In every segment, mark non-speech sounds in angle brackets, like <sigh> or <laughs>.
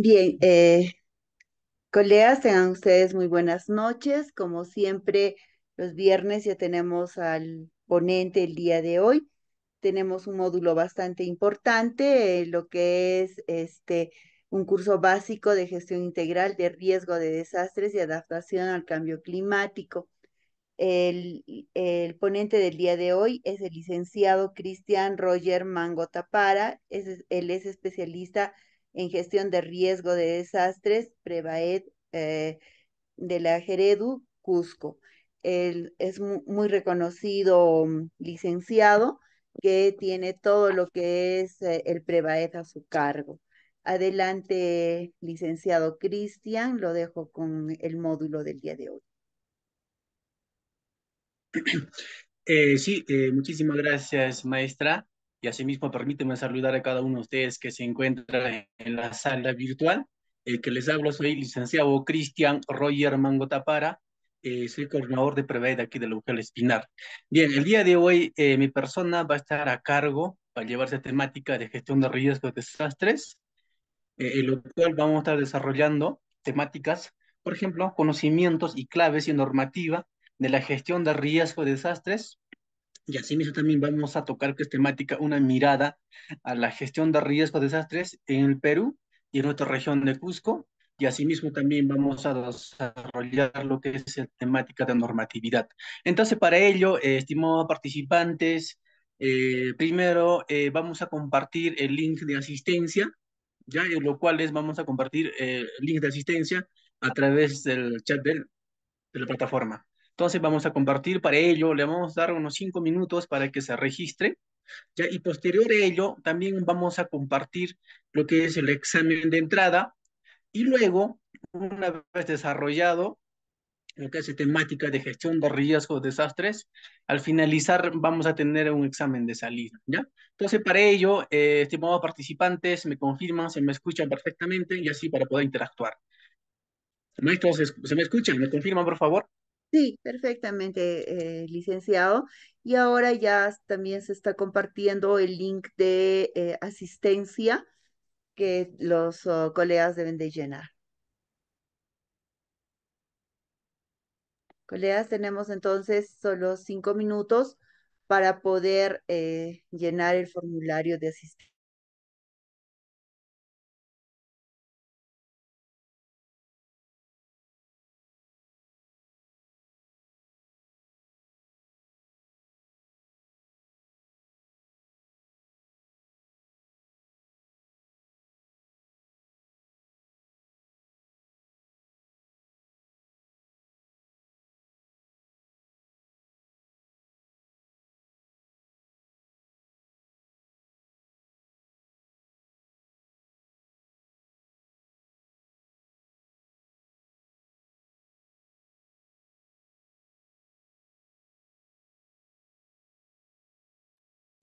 Bien, eh, colegas, tengan ustedes muy buenas noches. Como siempre, los viernes ya tenemos al ponente el día de hoy. Tenemos un módulo bastante importante, eh, lo que es este un curso básico de gestión integral de riesgo de desastres y adaptación al cambio climático. El, ponente del día de hoy es el licenciado Cristian Roger Mango Tapara. él es especialista en gestión de riesgo de desastres, Prevaed eh, de la Jeredu, Cusco. es muy reconocido mm, licenciado que tiene todo lo que es eh, el Prevaed a su cargo. Adelante, licenciado Cristian, lo dejo con el módulo del día de hoy. Eh, sí, muchísimas gracias, maestra y asimismo permíteme saludar a cada uno de ustedes que se encuentra en la sala virtual. El que les hablo soy licenciado Cristian Roger Mangotapara, eh, soy coordinador de Preved aquí de la UGEL Espinar. Bien, el día de hoy eh, mi persona va a estar a cargo para llevarse temática de gestión de riesgos de desastres, eh, en lo cual vamos a estar desarrollando temáticas, por ejemplo, conocimientos y claves y normativa de la gestión de riesgos de desastres, y asimismo también vamos a tocar, que es temática, una mirada a la gestión de riesgos de desastres en el Perú y en nuestra región de Cusco. Y asimismo también vamos a desarrollar lo que es la temática de normatividad. Entonces, para ello, eh, estimados participantes, eh, primero eh, vamos a compartir el link de asistencia, ya en lo cual es, vamos a compartir el link de asistencia a través del chat del, de la plataforma. Entonces vamos a compartir para ello, le vamos a dar unos cinco minutos para que se registre. ¿ya? Y posterior a ello, también vamos a compartir lo que es el examen de entrada. Y luego, una vez desarrollado lo que es temática de gestión de riesgos desastres, al finalizar vamos a tener un examen de salida, ¿ya? Entonces, para ello, eh, estimados participantes, me confirman, se me escuchan perfectamente y así para poder interactuar. Maestros, ¿se me escuchan? ¿Me confirman, por favor? Sí, perfectamente, eh, licenciado. Y ahora ya también se está compartiendo el link de eh, asistencia que los oh, colegas deben de llenar. Colegas, tenemos entonces solo cinco minutos para poder eh, llenar el formulario de asistencia.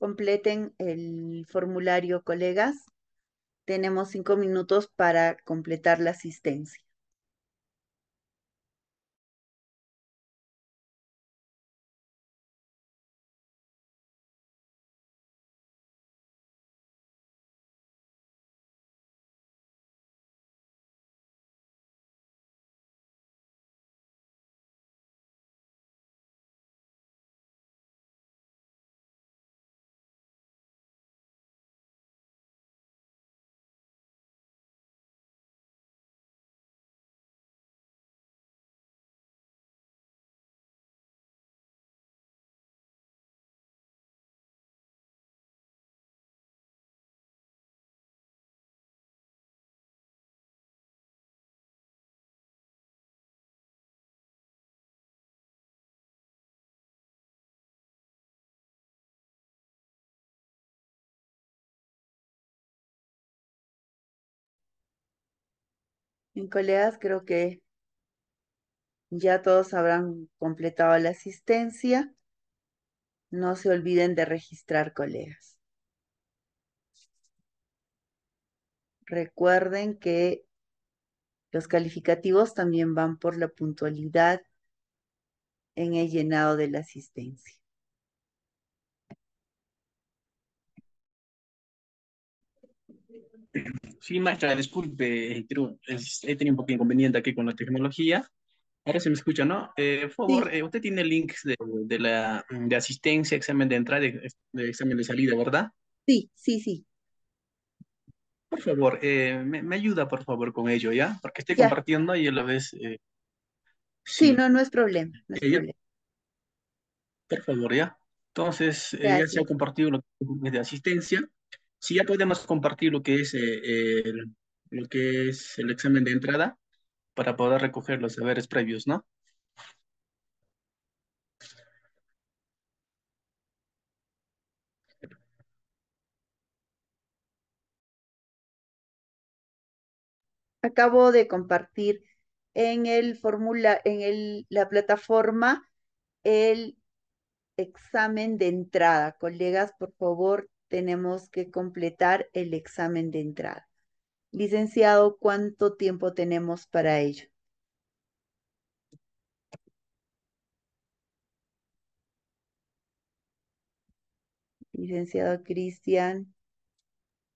Completen el formulario, colegas. Tenemos cinco minutos para completar la asistencia. En colegas, creo que ya todos habrán completado la asistencia. No se olviden de registrar, colegas. Recuerden que los calificativos también van por la puntualidad en el llenado de la asistencia. Sí, maestra, disculpe, eh, he tenido un poco de inconveniente aquí con la tecnología. Ahora se me escucha, ¿no? Eh, por favor, eh, usted tiene links de, la, mm, de asistencia, examen de entrada, de, examen de salida, ¿verdad? Sí, sí, sí. Por favor, me, ayuda, por favor, con ello, ¿ya? Porque estoy compartiendo y a la vez... sí, no, no es problema. No es problema. Por favor, ¿ya? Entonces, ya se ha compartido los links de asistencia. Si ya podemos compartir lo que es, eh, el, lo que es el examen de entrada para poder recoger los saberes previos, ¿no? Acabo de compartir en el en el, la plataforma el examen de entrada. Colegas, por favor, tenemos que completar el examen de entrada. Licenciado, ¿cuánto tiempo tenemos para ello? Licenciado Cristian.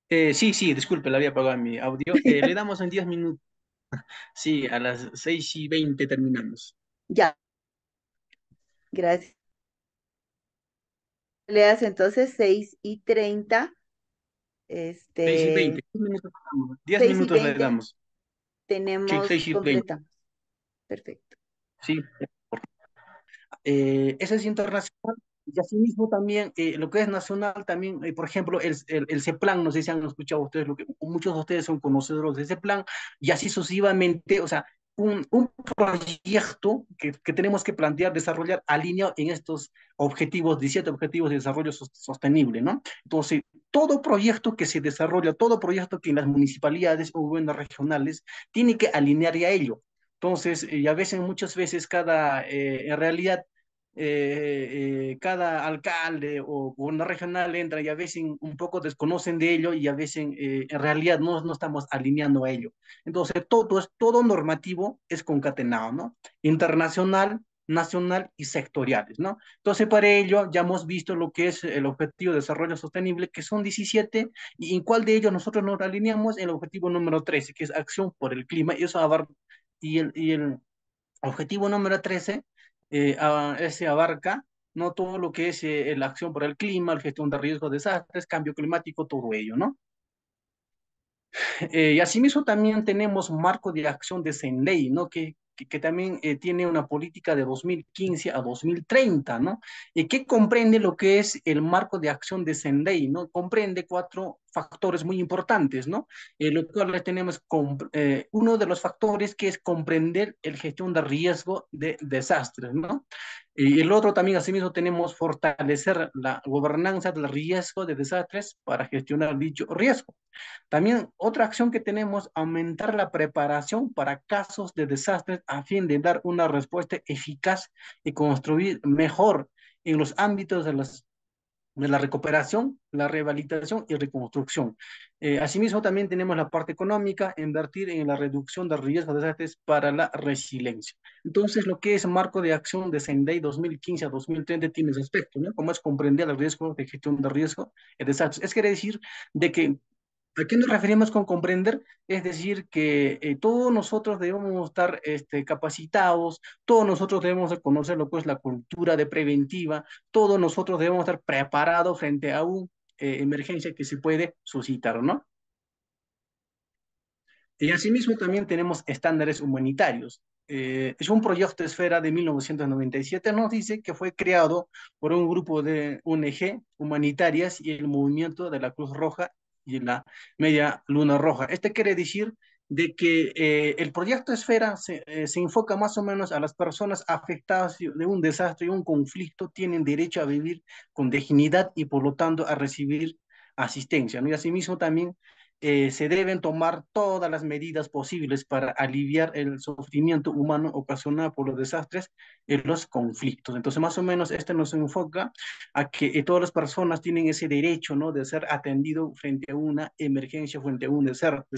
Eh, sí, sí, disculpe, le había apagado mi audio. <laughs> Eh, le damos en 10 minutos. <laughs> Sí, a las 6 y 20 terminamos. Ya. Gracias leas entonces 6 y 30. Este, 6 y 20. 10 minutos, le damos. Tenemos. Sí, 6 y 20. Perfecto. Sí. Eh, ese es internacional. Y asimismo también, eh, lo que es nacional también, eh, por ejemplo, el, el, el, CEPLAN, no sé si han escuchado ustedes, lo que, muchos de ustedes son conocedores de ese plan, y así sucesivamente, o sea, un, proyecto que, tenemos que plantear, desarrollar alineado en estos objetivos, 17 objetivos de desarrollo sostenible, ¿no? Entonces, todo proyecto que se desarrolla, todo proyecto que en las municipalidades o las regionales tiene que alinear a ello. Entonces, eh, y a veces, muchas veces, cada, eh, en realidad, eh, eh, cada alcalde o una regional entra y a veces un poco desconocen de ello y a veces eh, en realidad no, no estamos alineando a ello. Entonces, todo, todo normativo es concatenado, ¿no? Internacional, nacional y sectoriales, ¿no? Entonces, para ello ya hemos visto lo que es el objetivo de desarrollo sostenible, que son 17, y en cuál de ellos nosotros nos alineamos el objetivo número 13, que es acción por el clima, y eso abarca, y el, y el objetivo número 13 eh, ese abarca no todo lo que es eh, la acción por el clima, la gestión de riesgos, desastres, cambio climático, todo ello, ¿no? Eh, y asimismo también tenemos marco de acción de Senley, ¿no? Que, que, también eh, tiene una política de 2015 a 2030, ¿no? Y eh, que comprende lo que es el marco de acción de Senley, ¿no? Comprende cuatro factores muy importantes, ¿no? Eh, lo cual tenemos uno de los factores que es comprender el gestión de riesgo de desastres, ¿no? Y el otro también, asimismo, tenemos fortalecer la gobernanza del riesgo de desastres para gestionar dicho riesgo. También otra acción que tenemos, aumentar la preparación para casos de desastres a fin de dar una respuesta eficaz y construir mejor en los ámbitos de las de la recuperación, la rehabilitación y reconstrucción. Eh, asimismo, también tenemos la parte económica, invertir en la reducción de riesgos de desastres para la resiliencia. Entonces, lo que es marco de acción de Sendai 2015 a 2030 tiene ese aspecto, ¿no? Cómo es comprender el riesgo de gestión de riesgo de desastres. Es quiere decir de que ¿A qué nos referimos con comprender? Es decir, que eh, todos nosotros debemos estar este, capacitados, todos nosotros debemos conocer lo que es la cultura de preventiva, todos nosotros debemos estar preparados frente a una eh, emergencia que se puede suscitar, ¿no? Y asimismo también tenemos estándares humanitarios. Eh, es un proyecto de esfera de 1997, nos dice que fue creado por un grupo de ONG humanitarias y el movimiento de la Cruz Roja y la media luna roja. Este quiere decir de que eh, el proyecto Esfera se, eh, se, enfoca más o menos a las personas afectadas de un desastre y un conflicto, tienen derecho a vivir con dignidad y por lo tanto a recibir asistencia. ¿no? Y asimismo también eh, se deben tomar todas las medidas posibles para aliviar el sufrimiento humano ocasionado por los desastres en los conflictos. Entonces, más o menos, este nos enfoca a que eh, todas las personas tienen ese derecho, ¿no? De ser atendido frente a una emergencia, frente a un desastre,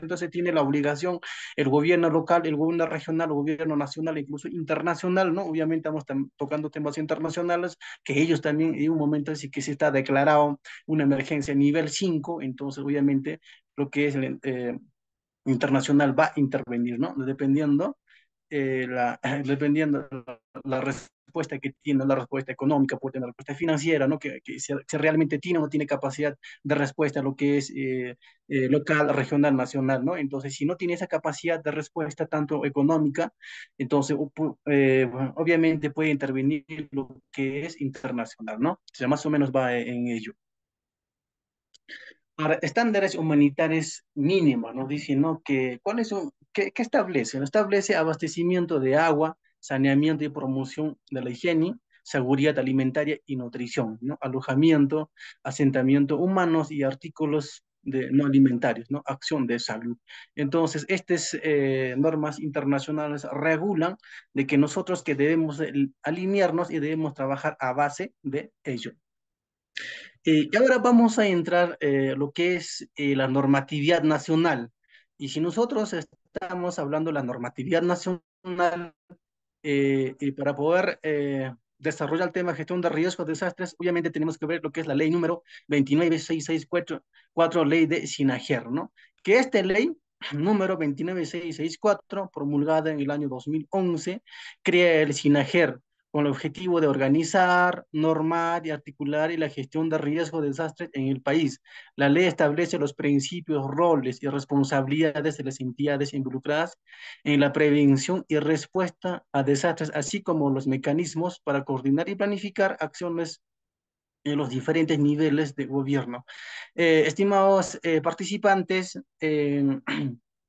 Entonces, tiene la obligación el gobierno local, el gobierno regional, el gobierno nacional, incluso internacional, ¿no? Obviamente estamos tocando temas internacionales, que ellos también en un momento sí que se está declarado una emergencia nivel 5, entonces obviamente lo que es el eh, internacional va a intervenir, ¿no? Dependiendo, eh, la, <laughs> dependiendo la, respuesta que tiene, la respuesta económica, puede tener la respuesta financiera, ¿no? Que, que si, realmente tiene o no tiene capacidad de respuesta a lo que es eh, eh, local, regional, nacional, ¿no? Entonces, si no tiene esa capacidad de respuesta tanto económica, entonces obviamente puede intervenir lo que es internacional, ¿no? O sea, más o menos va en ello estándares humanitarios mínimos, ¿no? dicen, ¿no? Que, ¿cuál es establece? Establece abastecimiento de agua, saneamiento y promoción de la higiene, seguridad alimentaria y nutrición, ¿no? alojamiento, asentamiento humanos y artículos de, no alimentarios, ¿no? acción de salud. Entonces, estas eh, normas internacionales regulan de que nosotros que debemos alinearnos y debemos trabajar a base de ello. Eh, y ahora vamos a entrar eh, lo que es eh, la normatividad nacional. Y si nosotros estamos hablando de la normatividad nacional, eh, y para poder desarrollar el tema de gestión de riesgos de desastres, obviamente tenemos que ver lo que es la ley número 29664, ley de Sinajer, ¿no? Que esta ley <clears throat> número 29664, promulgada en el año 2011, crea el Sinajer con el objetivo de organizar, normar y articular la gestión de riesgo de desastres en el país. La ley establece los principios, roles y responsabilidades de las entidades involucradas en la prevención y respuesta a desastres, así como los mecanismos para coordinar y planificar acciones en los diferentes niveles de gobierno. Eh, estimados eh, participantes, eh,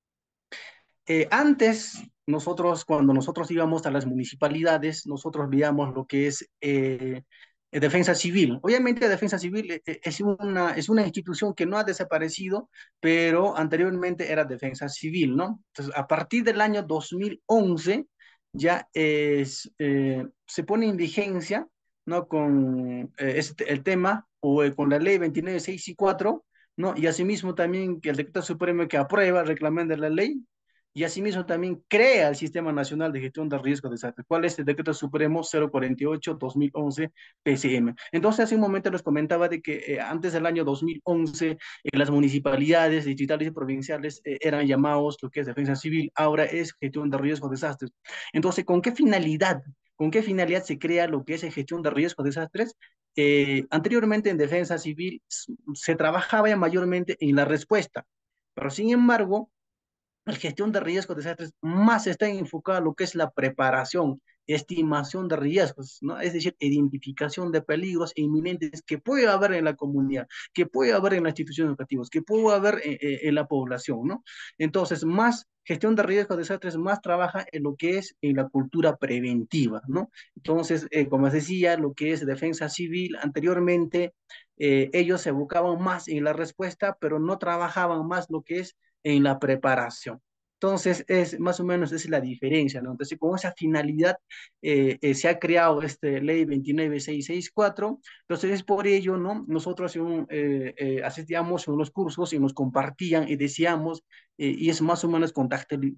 <clears throat> antes nosotros cuando nosotros íbamos a las municipalidades, nosotros veíamos lo que es eh, defensa civil. Obviamente defensa civil eh, eh, es una, es una institución que no ha desaparecido, pero anteriormente era defensa civil, ¿no? Entonces, a partir del año 2011 ya es, se pone en vigencia, ¿no? Con este, el tema o con la ley 4 ¿no? Y asimismo también que el decreto supremo que aprueba el de la ley y asimismo también crea el Sistema Nacional de Gestión de Riesgo de Desastres, cuál es el decreto supremo 048-2011 PCM. Entonces, hace un momento les comentaba de que eh, antes del año 2011, en eh, las municipalidades digitales y provinciales eh, eran llamados lo que es defensa civil, ahora es gestión de riesgo de desastres. Entonces, ¿con qué finalidad? ¿Con qué finalidad se crea lo que es gestión de riesgo de desastres? anteriormente en defensa civil se trabajaba mayormente en la respuesta, pero sin embargo, la gestión de riesgos de desastres más está enfocada en lo que es la preparación, estimación de riesgos, ¿no? es decir, identificación de peligros inminentes que puede haber en la comunidad, que puede haber en las instituciones educativas, que puede haber eh, eh, en, la población. ¿no? Entonces, más gestión de riesgos de desastres, más trabaja en lo que es en la cultura preventiva. ¿no? Entonces, eh, como decía, lo que es defensa civil anteriormente, ellos se buscaban más en la respuesta, pero no trabajaban más lo que es en la preparación. Entonces, es más o menos es la diferencia, ¿no? Entonces, con esa finalidad eh, eh, se ha creado este ley 29664. Entonces, es por ello, ¿no? Nosotros hacíamos eh, a unos cursos y nos compartían y decíamos, y es más o menos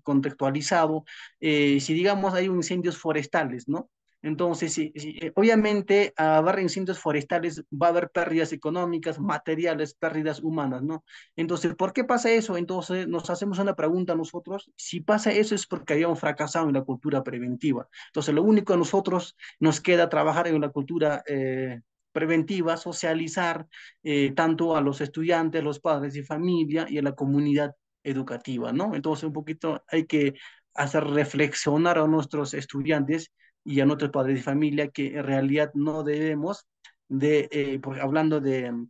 contextualizado, si digamos hay incendios forestales, ¿no? Entonces, sí, eh, obviamente, a haber incendios forestales va a haber pérdidas económicas, materiales, pérdidas humanas, ¿no? Entonces, ¿por qué pasa eso? Entonces, nos hacemos una pregunta nosotros, si pasa eso es porque habíamos fracasado en la cultura preventiva. Entonces, lo único a nosotros nos queda trabajar en la cultura eh, preventiva, socializar eh, tanto a los estudiantes, los padres y familia y a la comunidad educativa, ¿no? Entonces, un poquito hay que hacer reflexionar a nuestros estudiantes y a nuestros padres de familia que en realidad no debemos de, eh, hablando de mm,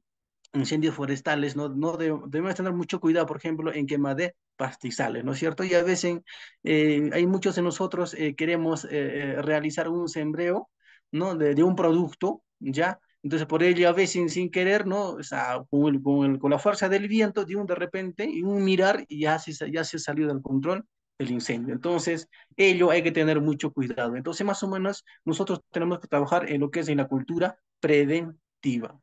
incendios forestales, no, no debemos tener mucho cuidado, por ejemplo, en quema de pastizales, ¿no es cierto? Y a veces eh, hay muchos de nosotros eh, queremos eh, realizar un sembreo, ¿no? De, un producto, ¿ya? Entonces, por ello, a veces sin querer, ¿no? O sea, con, con, la fuerza del viento, de un de repente, y un mirar, y ya se, ya se salió del control el incendio. Entonces, ello hay que tener mucho cuidado. Entonces, más o menos, nosotros tenemos que trabajar en lo que es en la cultura preventiva.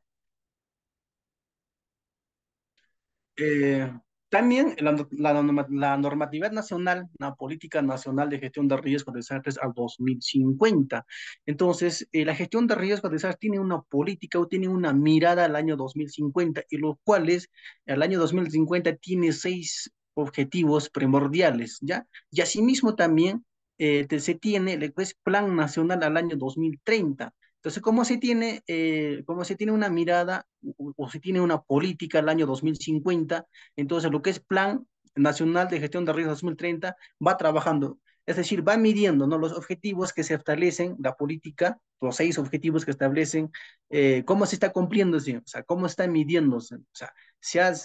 Eh, también la, la, normatividad nacional, la política nacional de gestión de riesgos de desastres al 2050. Entonces, eh, la gestión de riesgos de desastres tiene una política o tiene una mirada al año 2050, y los cuales al año 2050 tiene seis objetivos primordiales, ¿ya? Y asimismo también eh, se tiene el Plan Nacional al año 2030. Entonces, ¿cómo se tiene, eh, cómo se tiene una mirada o, se tiene una política al año 2050? Entonces, lo que es Plan Nacional de Gestión de Riesgos 2030 va trabajando, es decir, va midiendo ¿no? los objetivos que se establecen, la política, los seis objetivos que establecen, eh, cómo se está cumpliendo, o sea, cómo está midiéndose, o sea,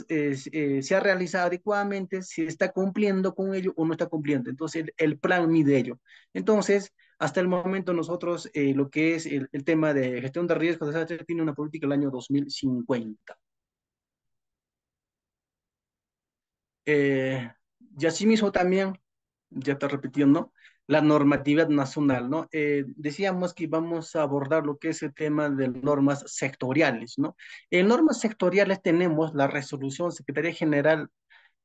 eh, eh, se ha realizado adecuadamente, si está cumpliendo con ello o no está cumpliendo. Entonces, el, plan mide ello. Entonces, hasta el momento nosotros, eh, lo que es el, tema de gestión de riesgos de tiene una política del año 2050. y así mismo también, ya está repitiendo, la normatividad nacional, ¿no? Eh, decíamos que íbamos a abordar lo que es el tema de normas sectoriales, ¿no? En normas sectoriales tenemos la resolución Secretaría General,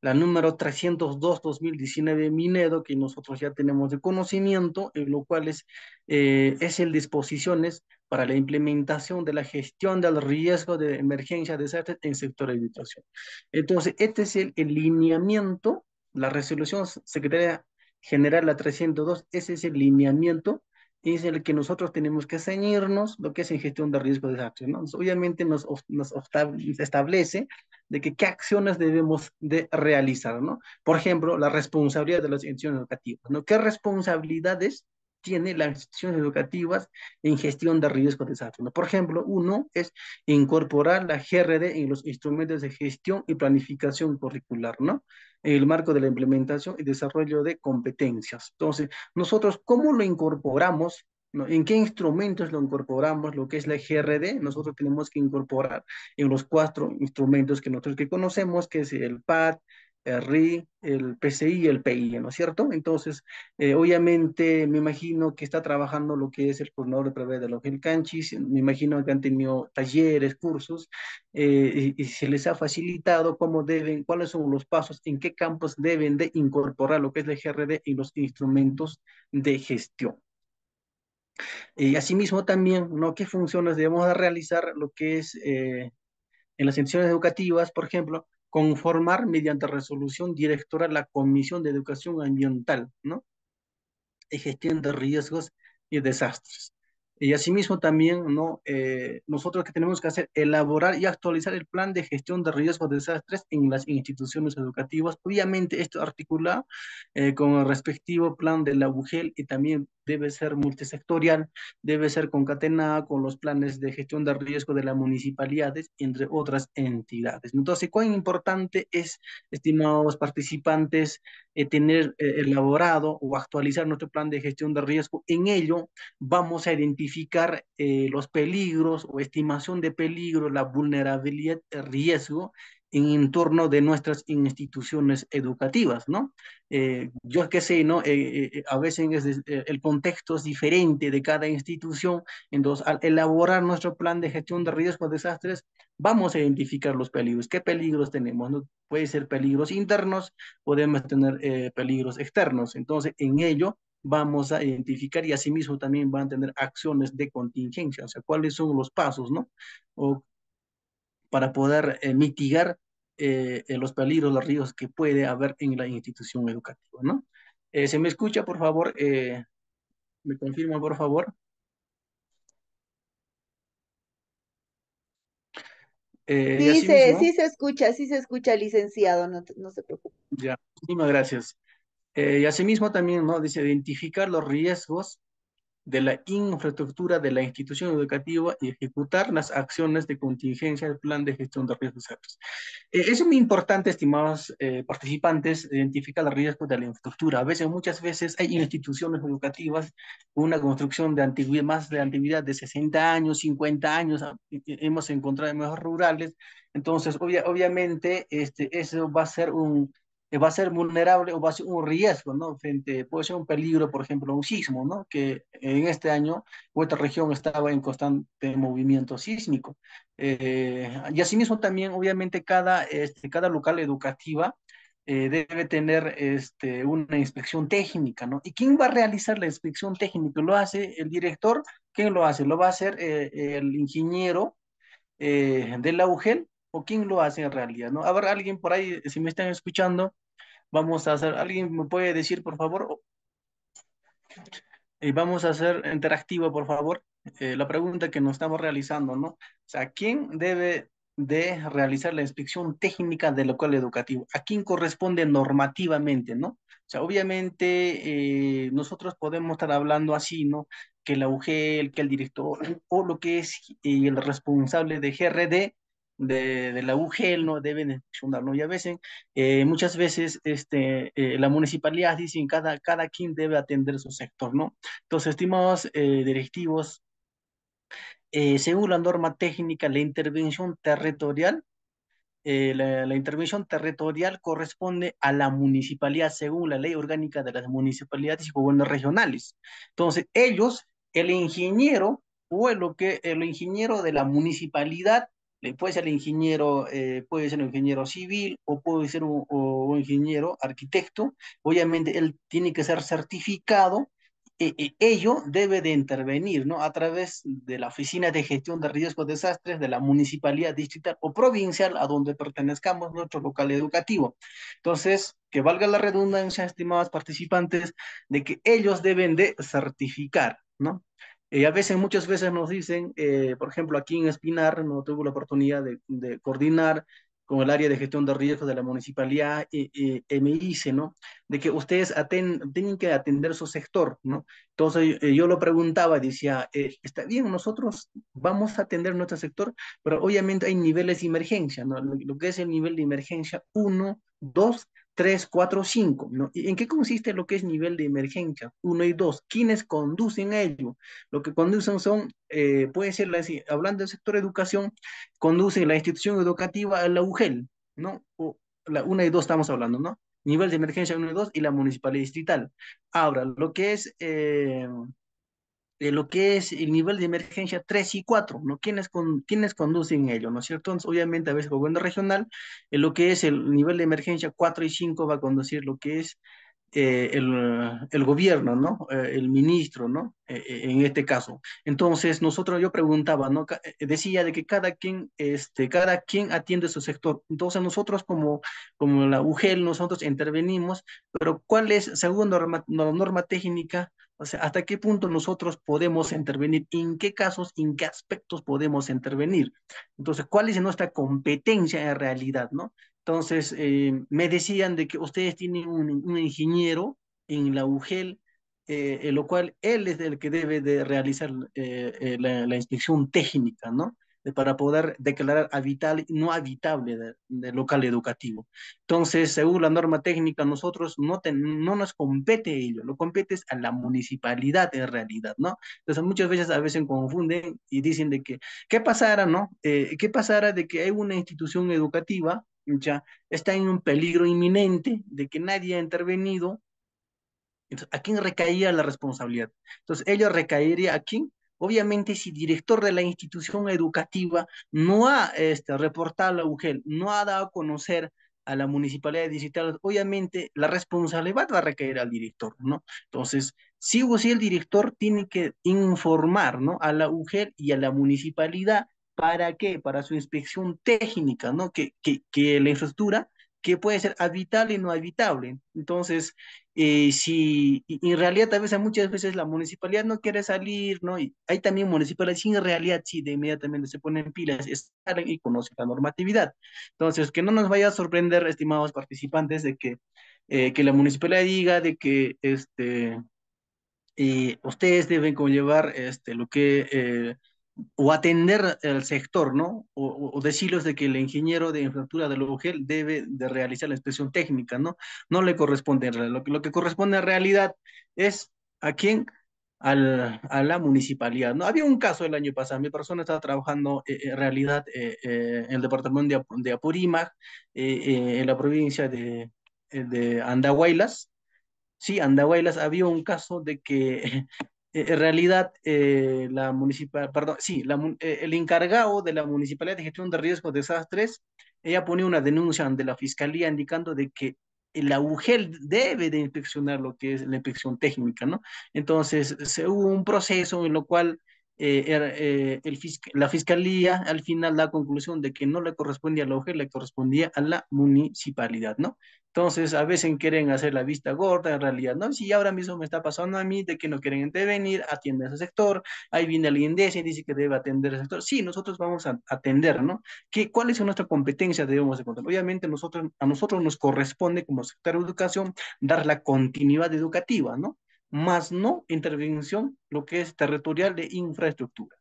la número 302-2019 Minedo, que nosotros ya tenemos de conocimiento, en lo cual es, eh, es el disposiciones para la implementación de la gestión del riesgo de emergencia de desastres en sector de educación. Entonces, este es el, lineamiento la resolución secretaria generar la 302. Ese es el lineamiento es el que nosotros tenemos que ceñirnos lo que es en gestión de riesgo de acciones. ¿no? Obviamente nos, nos establece de que qué acciones debemos de realizar, ¿no? Por ejemplo, la responsabilidad de las instituciones educativas, ¿no? ¿Qué responsabilidades tiene las instituciones educativas en gestión de riesgos de desastre. Por ejemplo, uno es incorporar la GRD en los instrumentos de gestión y planificación curricular, ¿no? En el marco de la implementación y desarrollo de competencias. Entonces, nosotros, ¿cómo lo incorporamos? ¿En qué instrumentos lo incorporamos? Lo que es la GRD, nosotros tenemos que incorporar en los cuatro instrumentos que nosotros que conocemos, que es el PAD, el el PCI y el PI, e, ¿no es cierto? Entonces, eh, obviamente, me imagino que está trabajando lo que es el coordinador de través de los Canchis, me imagino que han tenido talleres, cursos, eh, y, se les ha facilitado cómo deben, cuáles son los pasos, en qué campos deben de incorporar lo que es el GRD y los instrumentos de gestión. Y asimismo también, ¿no? ¿Qué funciones debemos de realizar lo que es eh, en las instituciones educativas, por ejemplo, conformar mediante resolución directora la Comisión de Educación Ambiental, ¿no? Y gestión de riesgos y desastres. Y asimismo también, ¿no? Eh, nosotros que tenemos que hacer, elaborar y actualizar el plan de gestión de riesgos y desastres en las instituciones educativas. Obviamente esto articula eh, con el respectivo plan de la UGEL y también debe ser multisectorial, debe ser concatenada con los planes de gestión de riesgo de las municipalidades, entre otras entidades. Entonces, cuán importante es, estimados participantes, eh, tener eh, elaborado o actualizar nuestro plan de gestión de riesgo. En ello, vamos a identificar eh, los peligros o estimación de peligro, la vulnerabilidad, el riesgo en torno de nuestras instituciones educativas, ¿no? Eh, yo que sé, ¿no? Eh, eh, eh, a veces el contexto es diferente de cada institución, entonces al elaborar nuestro plan de gestión de riesgos desastres, vamos a identificar los peligros, qué peligros tenemos, ¿no? Puede ser peligros internos, podemos tener peligros externos, entonces en ello vamos a identificar y asimismo también van a tener acciones de contingencia, o sea, cuáles son los pasos, ¿no? O para poder eh, mitigar eh, eh, los peligros, los riesgos que puede haber en la institución educativa, ¿no? ¿Se me escucha, por favor? ¿Me confirma, por favor? sí, sí, se, escucha, sí se escucha, licenciado, no, no se preocupe. Ya, muchísimas gracias. y asimismo también, ¿no? Dice, identificar los riesgos de la infraestructura de la institución educativa y ejecutar las acciones de contingencia del plan de gestión de riesgos. Eh, es muy importante, estimados eh, participantes, identificar los riesgos de la infraestructura. A veces, muchas veces, hay instituciones educativas con una construcción de antigüedad, más de antigüedad de 60 años, 50 años, ah, e, e, hemos encontrado en zonas rurales. Entonces, obviamente, este, eso va a ser un va a ser vulnerable o va a ser un riesgo, ¿no? Frente, puede ser un peligro, por ejemplo, un sismo, ¿no? Que en este año vuestra región estaba en constante movimiento sísmico. Eh, y asimismo también, obviamente, cada, este, cada local educativa eh, debe tener este, una inspección técnica, ¿no? ¿Y quién va a realizar la inspección técnica? ¿Lo hace el director? ¿Quién lo hace? ¿Lo va a hacer eh, el ingeniero de la UGEL? ¿O quién lo hace en realidad? ¿no? A ver, alguien por ahí, si me están escuchando, Vamos a hacer, ¿alguien me puede decir, por favor? Y vamos a hacer interactivo, por favor, eh, la pregunta que nos estamos realizando, ¿no? O sea, ¿quién debe de realizar la inspección técnica del local educativo? ¿A quién corresponde normativamente, no? O sea, obviamente eh, nosotros podemos estar hablando así, ¿no? Que la UGEL, que el director o lo que es el responsable de GRD de, la UGEL no deben no Y a veces, eh, muchas veces, este, eh, la municipalidad dicen cada, cada quien debe atender su sector, ¿no? Entonces, estimados eh, directivos, según la norma técnica, la intervención territorial la, intervención territorial corresponde a la municipalidad según la ley orgánica de las municipalidades y gobiernos regionales. Entonces, ellos, el ingeniero o lo que, el ingeniero de la municipalidad puede ser ingeniero, eh, puede ser un ingeniero civil o puede ser un, ingeniero arquitecto. Obviamente él tiene que ser certificado. y e, e, ello debe de intervenir ¿no? a través de la Oficina de Gestión de Riesgos Desastres de la municipalidad distrital o provincial a donde pertenezcamos nuestro local educativo. Entonces, que valga la redundancia, estimados participantes, de que ellos deben de certificar, ¿no? Y a veces, muchas veces nos dicen, eh, por ejemplo, aquí en Espinar, no tuve la oportunidad de, coordinar con el área de gestión de riesgos de la municipalidad, y me dice, ¿no? De que ustedes aten, tienen que atender su sector, ¿no? Entonces eh, yo lo preguntaba, decía, eh, está bien, nosotros vamos a atender nuestro sector, pero obviamente hay niveles de emergencia, ¿no? Lo, lo que es el nivel de emergencia 1, 2, 3, 4, 5. ¿no? ¿En qué consiste lo que es nivel de emergencia? 1 y 2. ¿Quiénes conducen a ello? Lo que conducen son, eh, puede ser, hablando del sector educación, conduce la institución educativa a la UGEL, ¿no? O la 1 y 2 estamos hablando, ¿no? Nivel de emergencia 1 y 2 y la municipalidad distrital. Ahora, lo que es... Eh, de lo que es el nivel de emergencia 3 y 4, ¿no? ¿Quiénes, con, conducen ello, ¿no es cierto? Entonces, obviamente, a veces el gobierno regional, en lo que es el nivel de emergencia 4 y 5 va a conducir lo que es eh, el, gobierno, ¿no? Eh, el ministro, ¿no? Eh, en este caso. Entonces, nosotros, yo preguntaba, ¿no? Decía de que cada quien, este, cada quien atiende su sector. Entonces, nosotros como, como la UGEL, nosotros intervenimos, pero ¿cuál es, según la norma técnica, o sea, ¿hasta qué punto nosotros podemos intervenir? ¿En qué casos, en qué aspectos podemos intervenir? Entonces, ¿cuál es nuestra competencia en realidad, no? Entonces, eh, me decían de que ustedes tienen un, ingeniero en la UGEL, eh, en lo cual él es el que debe de realizar eh, la, la, inspección técnica, ¿no? para poder declarar habitable, no habitable del local educativo. Entonces, según la norma técnica, nosotros no, no nos compete ello, lo compete es a la municipalidad en realidad, ¿no? Entonces, muchas veces a veces confunden y dicen de que, ¿qué pasara, no? ¿Qué pasara de que hay una institución educativa está en un peligro inminente de que nadie ha intervenido, entonces, ¿a quién recaía la responsabilidad? Entonces, ello recaería a quién? Obviamente, si director de la institución educativa no ha este, reportado a la UGEL, no ha dado a conocer a la municipalidad digital, obviamente la responsabilidad va a recaer al director, ¿no? Entonces, sí o sí el director tiene que informar, ¿no? A la UGEL y a la municipalidad ¿Para qué? Para su inspección técnica, ¿no? Que, que, la infraestructura que puede ser habitable y no habitable. Entonces, eh, si en realidad tal vez muchas veces la municipalidad no quiere salir, ¿no? Y hay también municipalidades sin realidad, sí, de inmediatamente se ponen pilas, salen y conocen la normatividad. Entonces, que no nos vaya a sorprender, estimados participantes, de que, eh, que la municipalidad diga de que este, eh, ustedes deben conllevar este, lo que o atender el sector, ¿no? O, o, decirles de que el ingeniero de infraestructura del la debe de realizar la inspección técnica, ¿no? No le corresponde, lo, lo que corresponde en realidad es a quién, a la municipalidad, ¿no? Había un caso el año pasado, mi persona estaba trabajando eh, en realidad eh, eh, en el departamento de, Apurímac, en la provincia de, de Andahuaylas, sí, Andahuaylas, había un caso de que eh, en realidad, eh, la municipal, perdón, sí, eh, el encargado de la Municipalidad de Gestión de Riesgos de Desastres, ella pone una denuncia ante la Fiscalía indicando de que el UGEL debe de inspeccionar lo que es la inspección técnica, ¿no? Entonces, se hubo un proceso en lo cual eh, eh, la fiscalía al final da conclusión de que no le correspondía a la UG, le correspondía a la municipalidad, ¿no? Entonces, a veces quieren hacer la vista gorda, en realidad, ¿no? Si ahora mismo me está pasando a mí de que no quieren intervenir, atiende a ese sector, ahí viene alguien de ese dice que debe atender ese sector. Sí, nosotros vamos a atender, ¿no? ¿Qué, ¿Cuál es nuestra competencia? Debemos de Obviamente, nosotros, a nosotros nos corresponde como sector de educación dar la continuidad educativa, ¿no? más no intervención lo que es territorial de infraestructura.